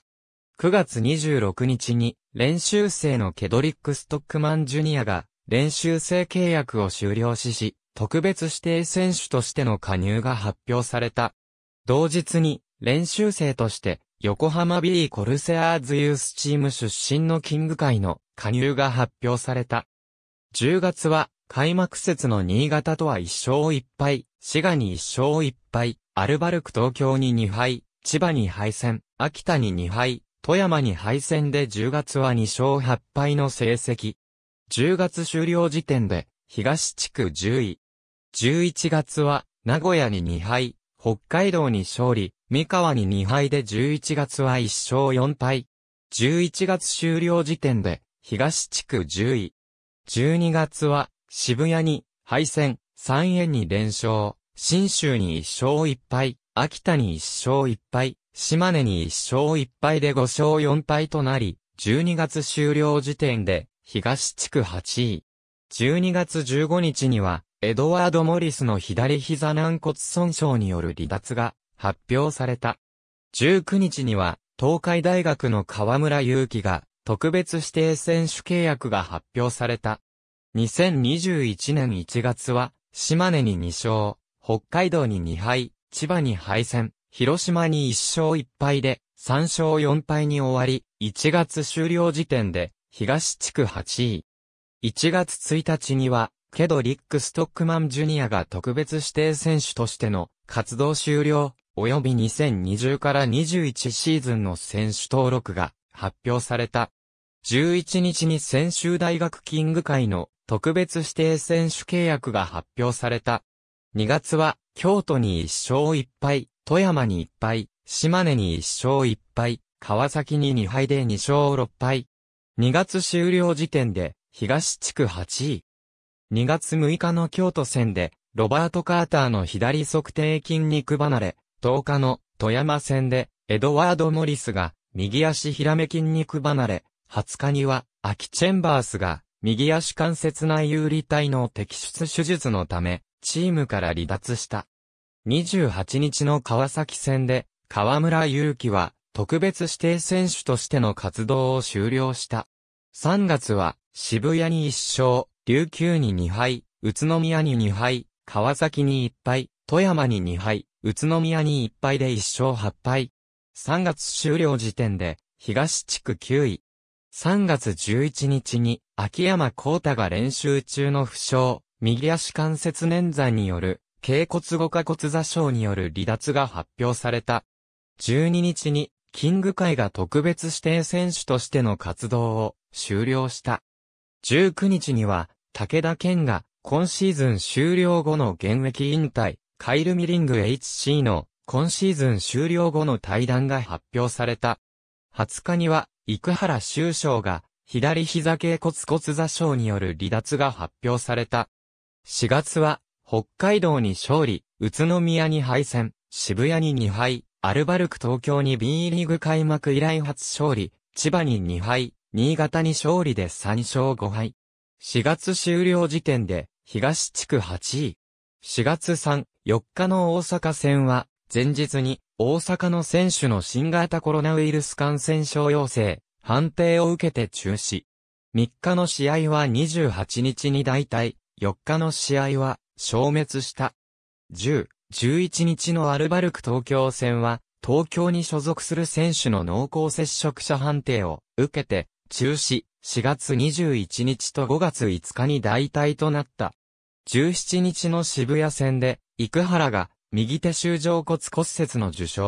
9月26日に、練習生のケドリック・ストックマン・ジュニアが、練習生契約を終了しし、特別指定選手としての加入が発表された。同日に、練習生として、横浜ビリーコルセアーズユースチーム出身のキング界の加入が発表された。10月は、開幕節の新潟とは1勝1敗、滋賀に1勝1敗、アルバルク東京に2敗、千葉に敗戦、秋田に2敗、富山に敗戦で10月は2勝8敗の成績。10月終了時点で、東地区10位、11月は、名古屋に2敗、北海道に勝利、三河に2敗で11月は1勝4敗。11月終了時点で、東地区10位。12月は、渋谷に、敗戦、3円に連勝、新州に1勝1敗、秋田に1勝1敗、島根に1勝1敗で5勝4敗となり、12月終了時点で、東地区8位。12月15日には、エドワード・モリスの左膝軟骨損傷による離脱が発表された。19日には、東海大学の河村祐希が特別指定選手契約が発表された。2021年1月は、島根に2勝、北海道に2敗、千葉に敗戦、広島に1勝1敗で、3勝4敗に終わり、1月終了時点で、東地区8位。1月1日には、けどリック・ストックマン・ジュニアが特別指定選手としての活動終了、及び2020から21シーズンの選手登録が発表された。11日に先週大学キング会の特別指定選手契約が発表された。2月は京都に1勝1敗、富山に1敗、島根に1勝1敗、川崎に2敗で2勝6敗。2月終了時点で東地区8位、2月6日の京都戦で、ロバート・カーターの左足底筋肉離れ、10日の富山戦で、エドワード・モリスが、右足ひらめ筋肉離れ、20日には、アキ・チェンバースが、右足関節内有利体の摘出手術のため、チームから離脱した。28日の川崎戦で、河村祐希は、特別指定選手としての活動を終了した。3月は、渋谷に一勝、琉球に2敗、宇都宮に2敗、川崎に1敗、富山に2敗、宇都宮に1敗で1勝8敗。3月終了時点で、東地区9位。3月11日に、秋山光太が練習中の負傷、右足関節捻挫による、軽骨後下骨座傷による離脱が発表された。12日に、キング会が特別指定選手としての活動を終了した。19日には、武田健が、今シーズン終了後の現役引退、カイル・ミリング HC の、今シーズン終了後の対談が発表された。20日には、生原修章が、左膝系骨骨座章による離脱が発表された。4月は、北海道に勝利、宇都宮に敗戦、渋谷に2敗、アルバルク東京に B リーグ開幕以来初勝利、千葉に2敗、新潟に勝利で3勝5敗。4月終了時点で、東地区8位。4月3、4日の大阪戦は、前日に、大阪の選手の新型コロナウイルス感染症陽性、判定を受けて中止。3日の試合は28日に代替、4日の試合は消滅した。10、11日のアルバルク東京戦は、東京に所属する選手の濃厚接触者判定を受けて中止。4月21日と5月5日に代替となった。17日の渋谷戦で、生原が右手周上骨骨折の受傷、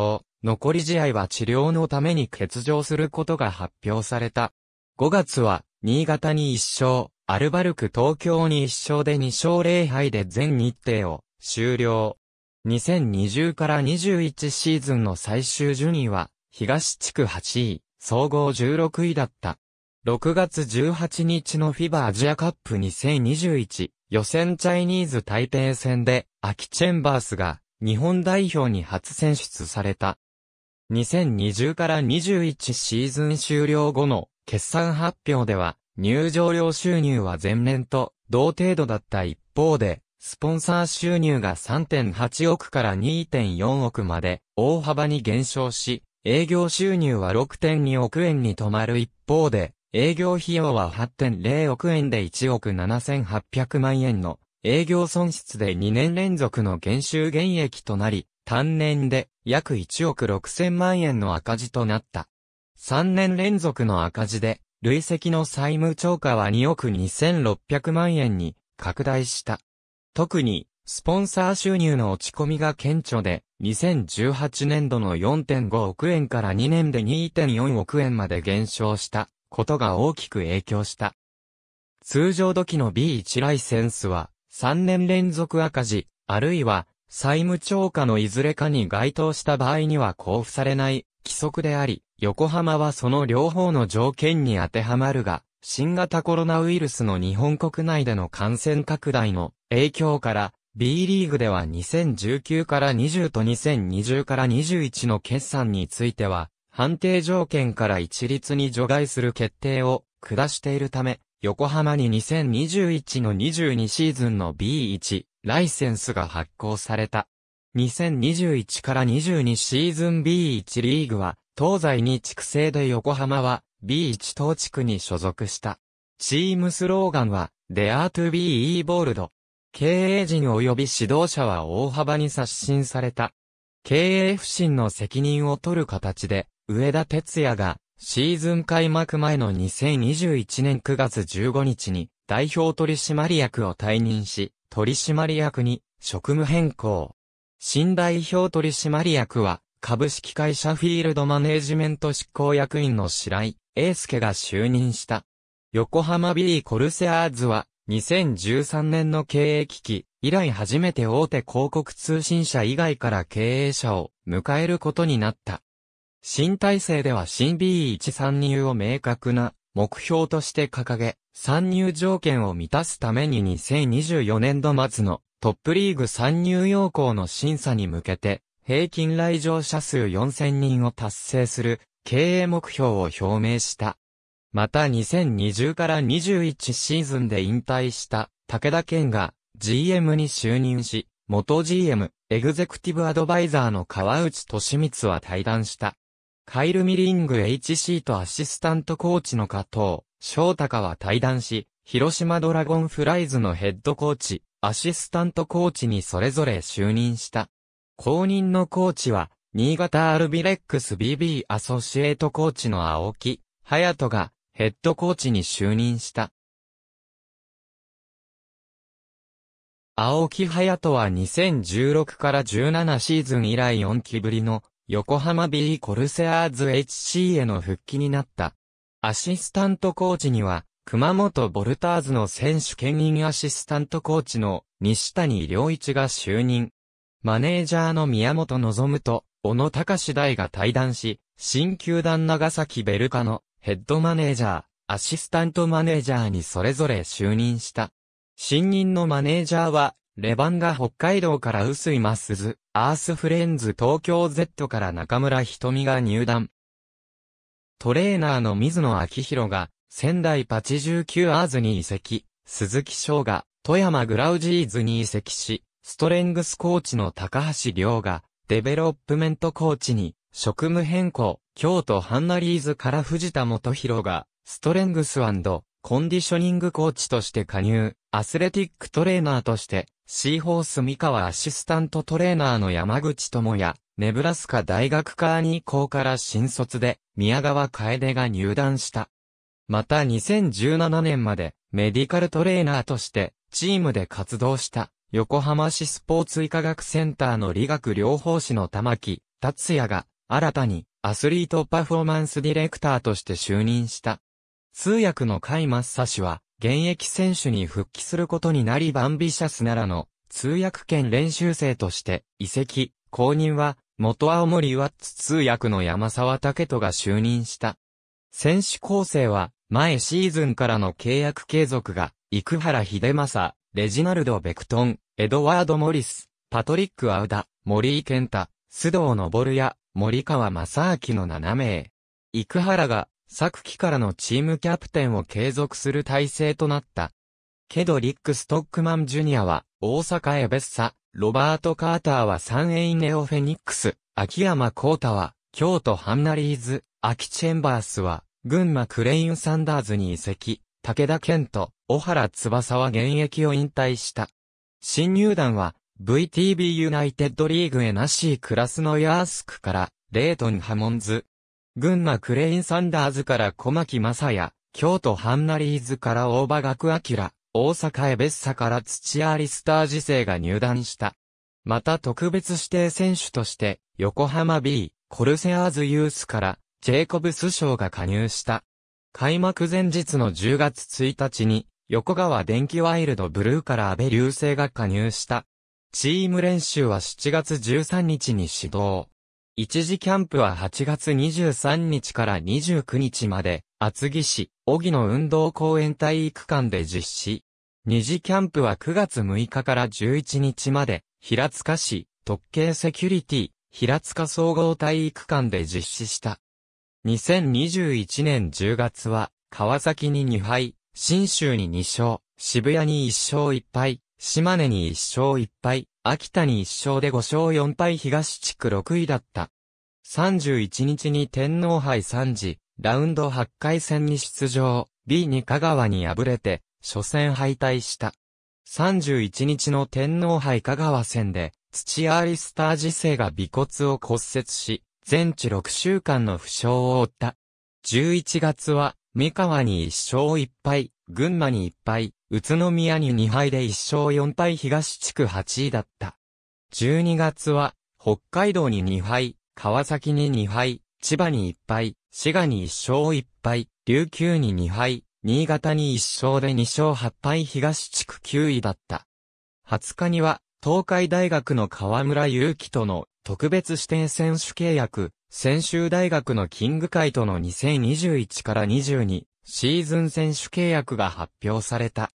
残り試合は治療のために欠場することが発表された。5月は、新潟に1勝、アルバルク東京に1勝で2勝0敗で全日程を終了。2020から21シーズンの最終順位は、東地区8位、総合16位だった。6月18日の FIBA アジアカップ2021予選チャイニーズ台北戦で、アキチェンバースが日本代表に初選出された。2020から21シーズン終了後の決算発表では、入場料収入は前年と同程度だった一方で、スポンサー収入が3.8億から2.4億まで大幅に減少し、営業収入は6.2億円に止まる一方で、営業費用は8.0億円で1億7800万円の営業損失で2年連続の減収減益となり、単年で約1億6000万円の赤字となった。3年連続の赤字で、累積の債務超過は2億2600万円に拡大した。特に、スポンサー収入の落ち込みが顕著で、2018年度の4.5億円から2年で2.4億円まで減少した。ことが大きく影響した。通常土器の B1 ライセンスは、3年連続赤字、あるいは、債務超過のいずれかに該当した場合には交付されない規則であり、横浜はその両方の条件に当てはまるが、新型コロナウイルスの日本国内での感染拡大の影響から、B リーグでは2019から20と2020から21の決算については、判定条件から一律に除外する決定を下しているため、横浜に2021の22シーズンの B1 ライセンスが発行された。2021から22シーズン B1 リーグは、東西に地区制で横浜は B1 東地区に所属した。チームスローガンは、デアー o b e ボールド。経営陣及び指導者は大幅に刷新された。経営不振の責任を取る形で、上田哲也が、シーズン開幕前の2021年9月15日に、代表取締役を退任し、取締役に、職務変更。新代表取締役は、株式会社フィールドマネージメント執行役員の白井英介が就任した。横浜ビリーコルセアーズは、2013年の経営危機以来初めて大手広告通信社以外から経営者を迎えることになった。新体制では新 B1 参入を明確な目標として掲げ、参入条件を満たすために2024年度末のトップリーグ参入要項の審査に向けて、平均来場者数4000人を達成する経営目標を表明した。また2020から21シーズンで引退した武田健が GM に就任し、元 GM、エグゼクティブアドバイザーの川内俊光は退団した。カイル・ミリング HC とアシスタントコーチの加藤、翔太は対談し、広島ドラゴンフライズのヘッドコーチ、アシスタントコーチにそれぞれ就任した。公認のコーチは、新潟アルビレックス BB アソシエートコーチの青木、隼人が、ヘッドコーチに就任した。青木隼人は2016から17シーズン以来4期ぶりの横浜ビーコルセアーズ HC への復帰になった。アシスタントコーチには、熊本ボルターズの選手兼任アシスタントコーチの西谷良一が就任。マネージャーの宮本望と小野隆大が対談し、新球団長崎ベルカのヘッドマネージャー、アシスタントマネージャーにそれぞれ就任した。新任のマネージャーはレバンガ北海道から薄井マスズ、アースフレンズ東京 Z から中村瞳が入団。トレーナーの水野明宏が、仙台パチ19アーズに移籍、鈴木翔が、富山グラウジーズに移籍し、ストレングスコーチの高橋亮が、デベロップメントコーチに、職務変更、京都ハンナリーズから藤田元宏が、ストレングスコンディショニングコーチとして加入、アスレティックトレーナーとして、シーホース三河アシスタントトレーナーの山口智也、ネブラスカ大学カーニー校から新卒で、宮川楓が入団した。また2017年まで、メディカルトレーナーとして、チームで活動した、横浜市スポーツ医科学センターの理学療法士の玉木達也が、新たに、アスリートパフォーマンスディレクターとして就任した。通訳の甲斐マッサ氏は、現役選手に復帰することになりバンビシャスならの通訳兼練習生として移籍、後任は元青森ワッツ通訳の山沢武人が就任した。選手構成は前シーズンからの契約継続が生原秀正、レジナルド・ベクトン、エドワード・モリス、パトリック・アウダ、森井健太、須藤昇や森川正明の7名。生原が昨季からのチームキャプテンを継続する体制となった。けどリック・ストックマン・ジュニアは、大阪エベッサ、ロバート・カーターはサンエイネオ・フェニックス、秋山幸太は、京都ハンナリーズ、秋チェンバースは、群馬クレイン・サンダーズに移籍、武田健と、小原翼は現役を引退した。新入団は、VTB ユナイテッドリーグへなしクラスのヤースクから、レイトン・ハモンズ、群馬クレインサンダーズから小牧正也、京都ハンナリーズから大場学明、大阪エベッサから土屋リスター次世が入団した。また特別指定選手として、横浜 B、コルセアーズユースから、ジェイコブス賞が加入した。開幕前日の10月1日に、横川電気ワイルドブルーから安倍流星が加入した。チーム練習は7月13日に始動。一時キャンプは8月23日から29日まで、厚木市、小木の運動公園体育館で実施。二次キャンプは9月6日から11日まで、平塚市、特警セキュリティ、平塚総合体育館で実施した。2021年10月は、川崎に2敗、新州に2勝、渋谷に1勝1敗、島根に1勝1敗、秋田に1勝で5勝4敗東地区6位だった。31日に天皇杯3時、ラウンド8回戦に出場、b に香川に敗れて、初戦敗退した。31日の天皇杯香川戦で、土アリスター次世が尾骨を骨折し、全治6週間の負傷を負った。11月は、三河に1勝1敗、群馬に1敗、宇都宮に2敗で1勝4敗東地区8位だった。12月は、北海道に2敗、川崎に2敗、千葉に1敗、滋賀に1勝1敗、琉球に2敗、新潟に1勝で2勝8敗東地区9位だった。20日には、東海大学の河村祐希との特別指定選手契約、専修大学のキング会との2021から22シーズン選手契約が発表された。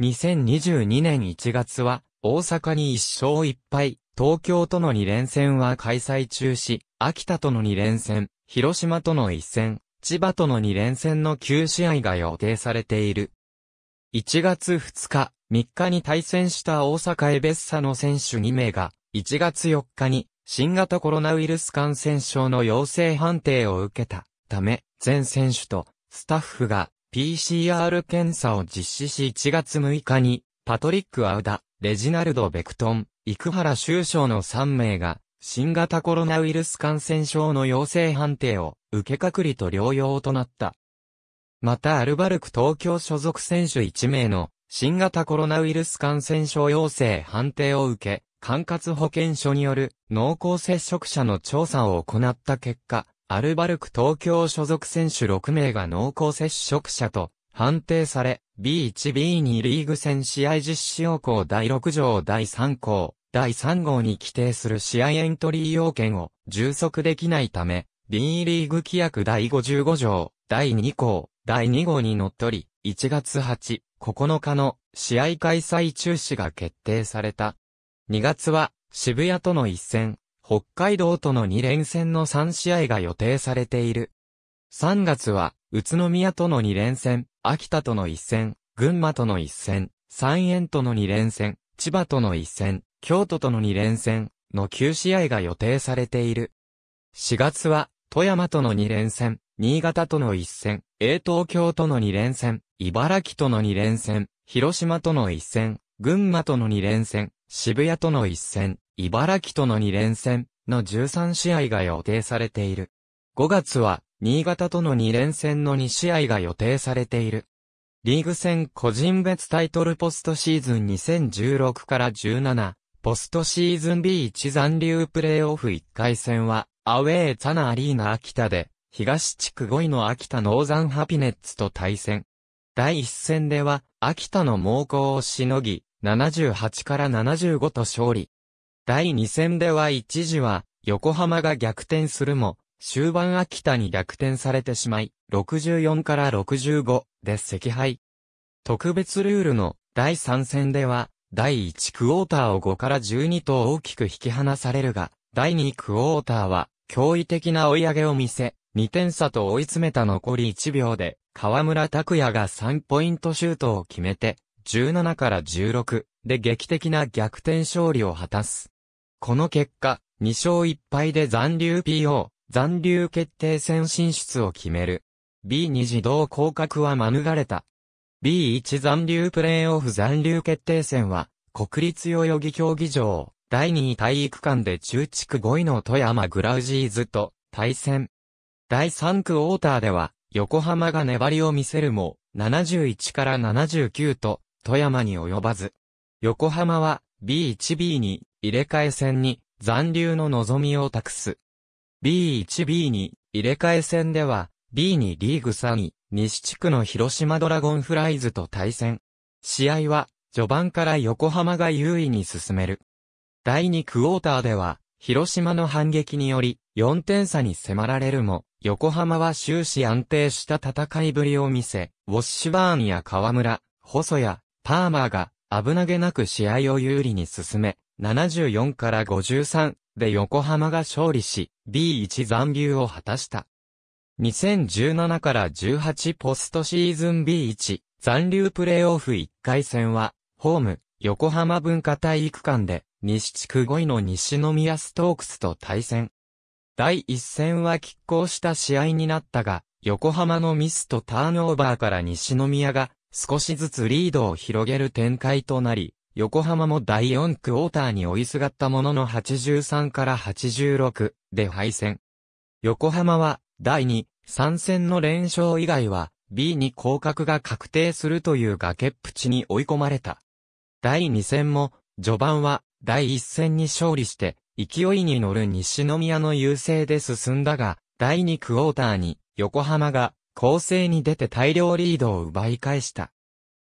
2022年1月は、大阪に1勝1敗、東京との2連戦は開催中止、秋田との2連戦、広島との1戦、千葉との2連戦の9試合が予定されている。1月2日、3日に対戦した大阪エベッサの選手2名が、1月4日に新型コロナウイルス感染症の陽性判定を受けたため、全選手とスタッフが PCR 検査を実施し1月6日に、パトリック・アウダ、レジナルド・ベクトン、生原修将の3名が、新型コロナウイルス感染症の陽性判定を受け隔離と療養となった。またアルバルク東京所属選手1名の新型コロナウイルス感染症陽性判定を受け、管轄保健所による濃厚接触者の調査を行った結果、アルバルク東京所属選手6名が濃厚接触者と判定され、B1B2 リーグ戦試合実施要項第6条第3項、第3号に規定する試合エントリー要件を充足できないため、B リーグ規約第55条、第2項、第2号に則り、1月8、9日の試合開催中止が決定された。2月は渋谷との一戦、北海道との2連戦の3試合が予定されている。3月は、宇都宮との2連戦、秋田との1戦、群馬との1戦、三円との2連戦、千葉との1戦、京都との2連戦の9試合が予定されている。4月は、富山との2連戦、新潟との1戦、江東京との2連戦、茨城との2連戦、広島との1戦、群馬との2連戦、渋谷との1戦、茨城との2連戦の13試合が予定されている。5月は、新潟との2連戦の2試合が予定されている。リーグ戦個人別タイトルポストシーズン2016から17、ポストシーズン B1 残留プレーオフ1回戦は、アウェーザナアリーナ秋田で、東地区5位の秋田ノーザンハピネッツと対戦。第1戦では、秋田の猛攻をしのぎ、78から75と勝利。第2戦では一時は、横浜が逆転するも、終盤秋田に逆転されてしまい、64から65で赤敗。特別ルールの第3戦では、第1クォーターを5から12と大きく引き離されるが、第2クォーターは驚異的な追い上げを見せ、2点差と追い詰めた残り1秒で、河村拓也が3ポイントシュートを決めて、17から16で劇的な逆転勝利を果たす。この結果、2勝1敗で残留 PO、残留決定戦進出を決める。B2 自動降格は免れた。B1 残留プレーオフ残留決定戦は、国立代々木競技場、第2位体育館で中地区5位の富山グラウジーズと対戦。第3区オーターでは、横浜が粘りを見せるも、71から79と、富山に及ばず。横浜は、B1B2、入れ替え戦に残留の望みを託す。B1B2 入れ替え戦では B2 リーグ3位西地区の広島ドラゴンフライズと対戦。試合は序盤から横浜が優位に進める。第2クォーターでは広島の反撃により4点差に迫られるも横浜は終始安定した戦いぶりを見せ、ウォッシュバーンや河村、細谷、パーマーが危なげなく試合を有利に進め、74から53で横浜が勝利し、B1 残留を果たした。2017から18ポストシーズン B1 残留プレーオフ1回戦は、ホーム、横浜文化体育館で、西地区5位の西宮ストークスと対戦。第1戦は拮抗した試合になったが、横浜のミスとターンオーバーから西宮が少しずつリードを広げる展開となり、横浜も第4クォーターに追いすがったものの83から86で敗戦。横浜は第2、3戦の連勝以外は B に降格が確定するという崖っぷちに追い込まれた。第2戦も序盤は第1戦に勝利して勢いに乗る西宮の優勢で進んだが、第2クォーターに横浜が攻勢に出て大量リードを奪い返した。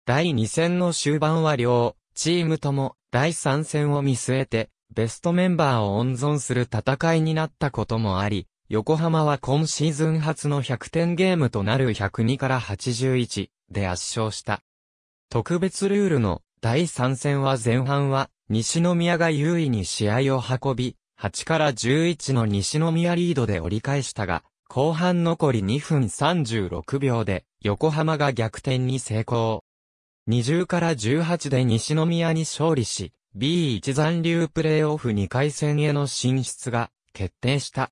第2戦の終盤は両チームとも第3戦を見据えて、ベストメンバーを温存する戦いになったこともあり、横浜は今シーズン初の100点ゲームとなる102から81で圧勝した。特別ルールの第3戦は前半は西宮が優位に試合を運び、8から11の西宮リードで折り返したが、後半残り2分36秒で横浜が逆転に成功。20から18で西宮に勝利し、B1 残留プレイオフ2回戦への進出が決定した。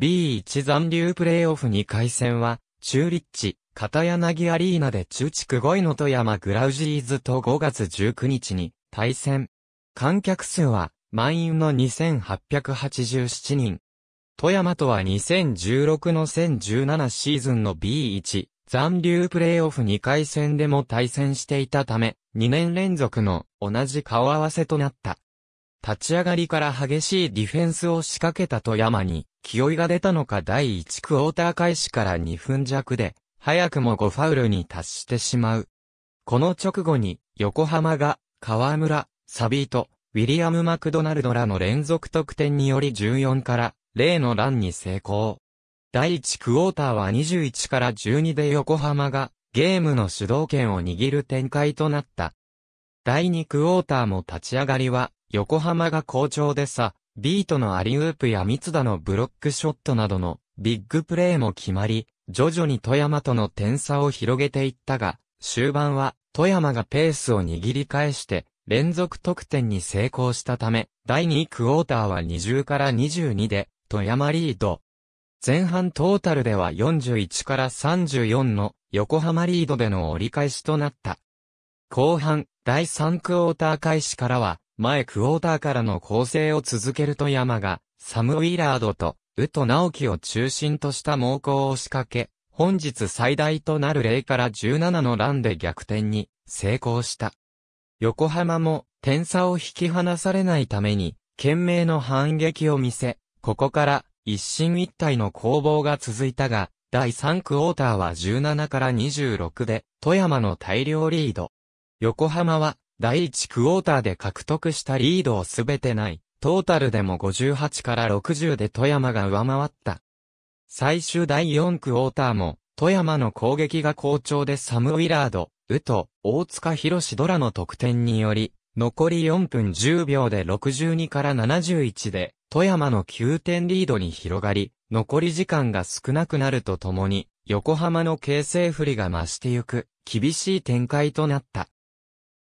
B1 残留プレイオフ2回戦は、中立地、片柳アリーナで中地区5位の富山グラウジーズと5月19日に対戦。観客数は満員の2887人。富山とは2016の1017シーズンの B1 残留プレイオフ2回戦でも対戦していたため、2年連続の同じ顔合わせとなった。立ち上がりから激しいディフェンスを仕掛けた富山に、気負いが出たのか第1クォーター開始から2分弱で、早くも5ファウルに達してしまう。この直後に、横浜が、河村、サビート、ウィリアム・マクドナルドらの連続得点により14から0のランに成功。第1クォーターは21から12で横浜がゲームの主導権を握る展開となった。第2クォーターも立ち上がりは横浜が好調でさ、ビートのアリウープや三田のブロックショットなどのビッグプレーも決まり、徐々に富山との点差を広げていったが、終盤は富山がペースを握り返して連続得点に成功したため、第2クォーターは20から22で富山リード。前半トータルでは41から34の横浜リードでの折り返しとなった。後半、第3クォーター開始からは、前クォーターからの構成を続けると山が、サム・ウィラードと、ウト・ナオキを中心とした猛攻を仕掛け、本日最大となる0から17のランで逆転に成功した。横浜も点差を引き離されないために、懸命の反撃を見せ、ここから一進一退の攻防が続いたが、第3クォーターは17から26で、富山の大量リード。横浜は、第1クォーターで獲得したリードをすべてない、トータルでも58から60で富山が上回った。最終第4クォーターも、富山の攻撃が好調でサム・ウィラード、ウト、大塚博士ドラの得点により、残り4分10秒で62から71で、富山の9点リードに広がり、残り時間が少なくなるとともに、横浜の形成不利が増してゆく、厳しい展開となった。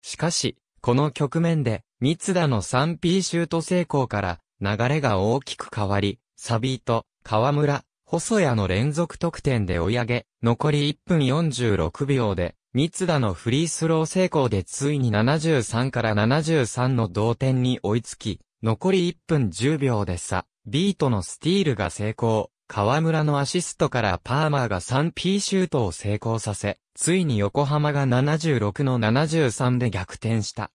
しかし、この局面で、三田の 3P シュート成功から、流れが大きく変わり、サビート、河村、細谷の連続得点で追い上げ、残り1分46秒で、三田のフリースロー成功でついに73から73の同点に追いつき、残り1分10秒で差、ビートのスティールが成功、河村のアシストからパーマーが 3P シュートを成功させ、ついに横浜が76の73で逆転した。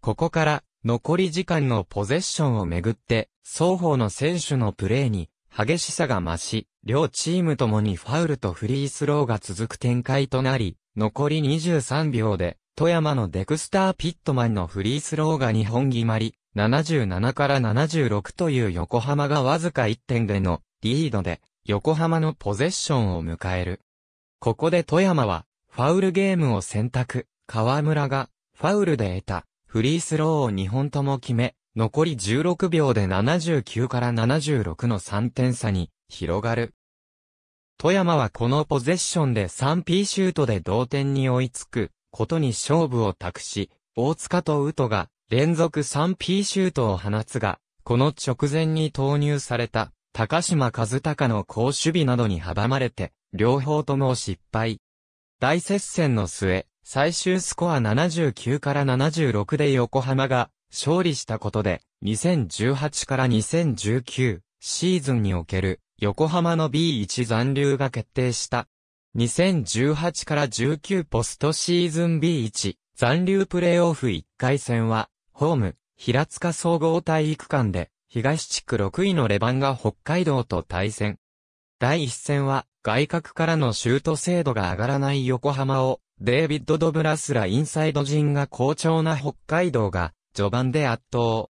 ここから、残り時間のポゼッションをめぐって、双方の選手のプレーに、激しさが増し、両チームともにファウルとフリースローが続く展開となり、残り23秒で、富山のデクスター・ピットマンのフリースローが2本決まり、77から76という横浜がわずか1点でのリードで、横浜のポゼッションを迎える。ここで富山は、ファウルゲームを選択、河村が、ファウルで得た、フリースローを2本とも決め、残り16秒で79から76の3点差に、広がる。富山はこのポゼッションで 3P シュートで同点に追いつくことに勝負を託し、大塚とウトが連続 3P シュートを放つが、この直前に投入された高島和孝の好守備などに阻まれて、両方とも失敗。大接戦の末、最終スコア79から76で横浜が勝利したことで、2018から2019シーズンにおける横浜の B1 残留が決定した。2018から19ポストシーズン B1 残留プレイオフ1回戦は、ホーム、平塚総合体育館で、東地区6位のレバンが北海道と対戦。第1戦は、外角からのシュート精度が上がらない横浜を、デイビッド・ドブラスらインサイド陣が好調な北海道が、序盤で圧倒。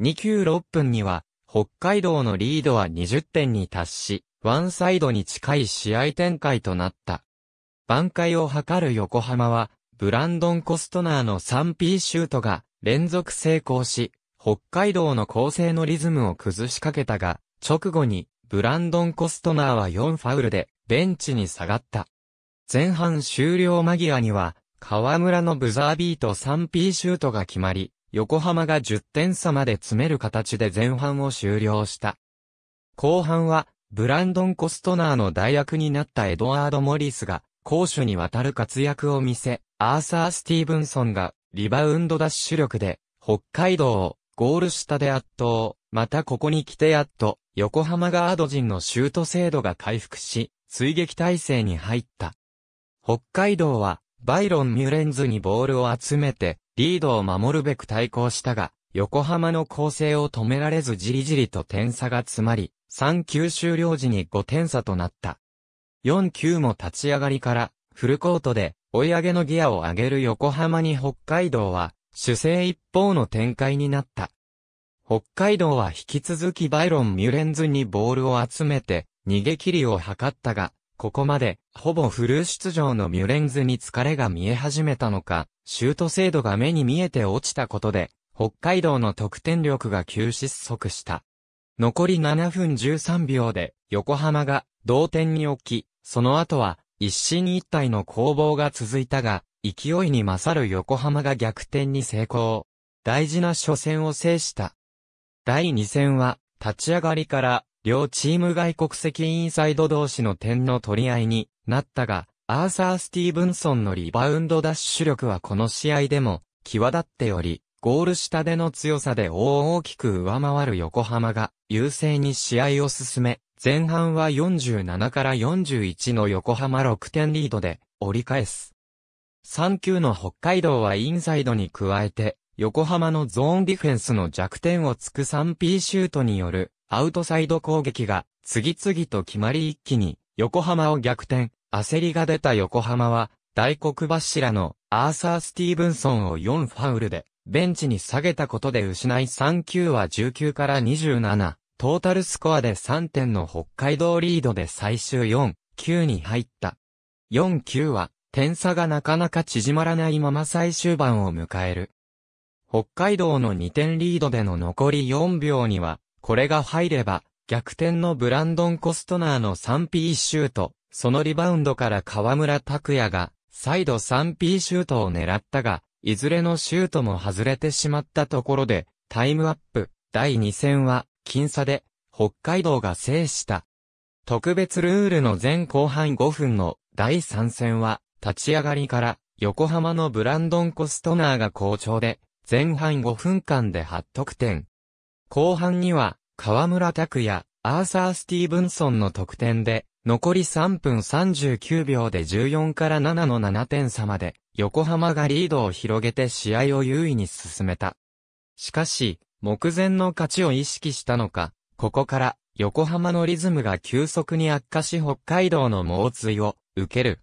2球6分には、北海道のリードは20点に達し、ワンサイドに近い試合展開となった。挽回を図る横浜は、ブランドン・コストナーの 3P シュートが連続成功し、北海道の構成のリズムを崩しかけたが、直後にブランドン・コストナーは4ファウルでベンチに下がった。前半終了間際には、河村のブザービート 3P シュートが決まり、横浜が10点差まで詰める形で前半を終了した。後半は、ブランドン・コストナーの代役になったエドワード・モリスが、攻守にわたる活躍を見せ、アーサー・スティーブンソンが、リバウンドダッシュ力で、北海道を、ゴール下で圧倒。またここに来てやっと、横浜ガード陣のシュート精度が回復し、追撃体制に入った。北海道は、バイロン・ミュレンズにボールを集めて、リードを守るべく対抗したが、横浜の攻勢を止められずじりじりと点差が詰まり、3球終了時に5点差となった。4球も立ち上がりから、フルコートで追い上げのギアを上げる横浜に北海道は、主勢一方の展開になった。北海道は引き続きバイロン・ミュレンズにボールを集めて、逃げ切りを図ったが、ここまで、ほぼフルー出場のミュレンズに疲れが見え始めたのか、シュート精度が目に見えて落ちたことで、北海道の得点力が急失速した。残り7分13秒で、横浜が同点に置き、その後は、一進一退の攻防が続いたが、勢いに勝る横浜が逆転に成功。大事な初戦を制した。第2戦は、立ち上がりから両チーム外国籍インサイド同士の点の取り合いになったが、アーサー・スティーブンソンのリバウンドダッシュ力はこの試合でも際立っており、ゴール下での強さで大きく上回る横浜が優勢に試合を進め、前半は47から41の横浜6点リードで折り返す。3級の北海道はインサイドに加えて、横浜のゾーンディフェンスの弱点を突く 3P シュートによるアウトサイド攻撃が次々と決まり一気に横浜を逆転、焦りが出た横浜は大黒柱のアーサー・スティーブンソンを4ファウルでベンチに下げたことで失い3球は19から27、トータルスコアで3点の北海道リードで最終4、9に入った。4、9は点差がなかなか縮まらないまま最終盤を迎える。北海道の2点リードでの残り4秒には、これが入れば、逆転のブランドン・コストナーの 3P シュート、そのリバウンドから河村拓也が、再度 3P シュートを狙ったが、いずれのシュートも外れてしまったところで、タイムアップ、第2戦は、僅差で、北海道が制した。特別ルールの前後半5分の第3戦は、立ち上がりから横浜のブランドン・コストナーが好調で、前半5分間で8得点、後半には、河村拓也、アーサー・スティーブンソンの得点で、残り3分39秒で14から7の7点差まで、横浜がリードを広げて試合を優位に進めた。しかし、目前の勝ちを意識したのか、ここから横浜のリズムが急速に悪化し北海道の猛追を受ける。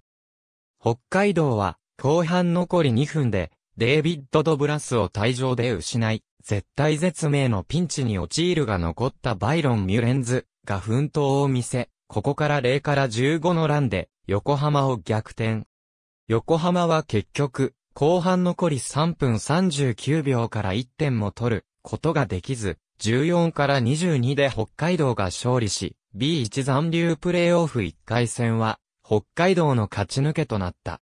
北海道は後半残り2分でデイビッド・ド・ブラスを退場で失い、絶体絶命のピンチに陥るが残ったバイロン・ミュレンズが奮闘を見せ、ここから0から15のランで、横浜を逆転。横浜は結局、後半残り3分39秒から1点も取ることができず、14から22で北海道が勝利し、B1 残留プレイオフ1回戦は、北海道の勝ち抜けとなった。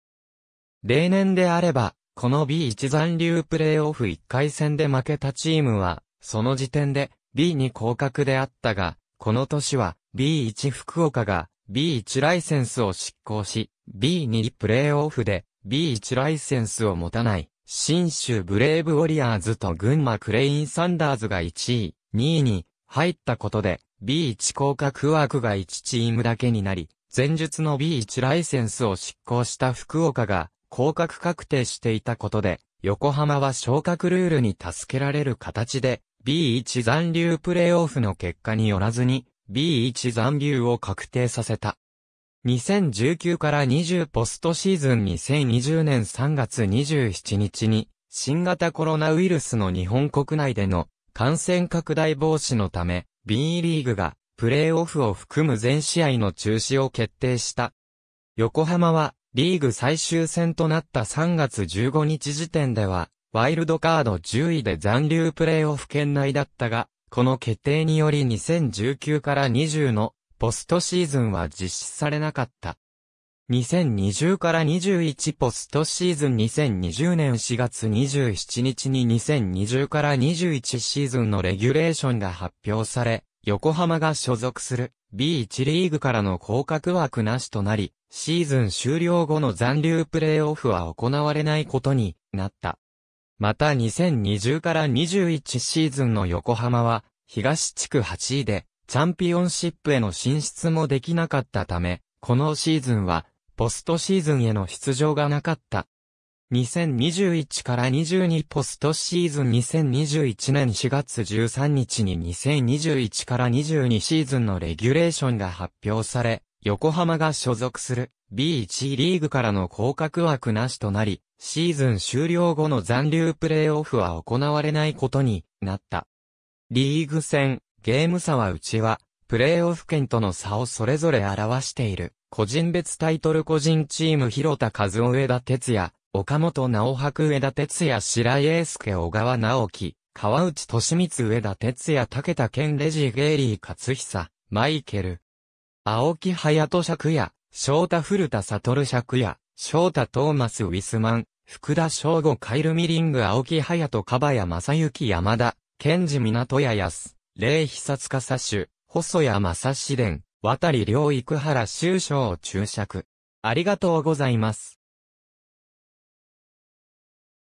例年であれば、この B1 残留プレーオフ1回戦で負けたチームは、その時点で B2 降格であったが、この年は B1 福岡が B1 ライセンスを執行し、B2 プレーオフで B1 ライセンスを持たない、新州ブレイブウォリアーズと群馬クレインサンダーズが1位、2位に入ったことで、B1 降格枠が1チームだけになり、前述の B1 ライセンスを執行した福岡が降格確定していたことで、横浜は昇格ルールに助けられる形で、B1 残留プレイオフの結果によらずに、B1 残留を確定させた。2019から20ポストシーズン2020年3月27日に、新型コロナウイルスの日本国内での感染拡大防止のため、B リーグがプレーオフを含む全試合の中止を決定した。横浜はリーグ最終戦となった3月15日時点では、ワイルドカード10位で残留プレイオフ圏内だったが、この決定により2019から20のポストシーズンは実施されなかった。2020から21ポストシーズン2020年4月27日に2020から21シーズンのレギュレーションが発表され、横浜が所属する B1 リーグからの降格枠なしとなり、シーズン終了後の残留プレーオフは行われないことになった。また2020から21シーズンの横浜は、東地区8位で、チャンピオンシップへの進出もできなかったため、このシーズンは、ポストシーズンへの出場がなかった。2021から22ポストシーズン2021年4月13日に2021から22シーズンのレギュレーションが発表され、横浜が所属する B1 リーグからの降格枠なしとなり、シーズン終了後の残留プレイオフは行われないことになった。リーグ戦、ゲーム差はうちは、プレイオフ圏との差をそれぞれ表している。個人別タイトル個人チーム広田和夫上田哲也、岡本直博上田哲也白井英介小川直樹、川内俊光上田哲也武田健レジゲーリー勝久、マイケル。青木隼人尺也、翔太古田悟尺也、翔太トーマスウィスマン、福田翔吾カイルミリング青木隼人樺谷正幸山田、賢治港屋安、霊久塚左主、細谷正志伝、渡り良育原修章注釈。ありがとうございます。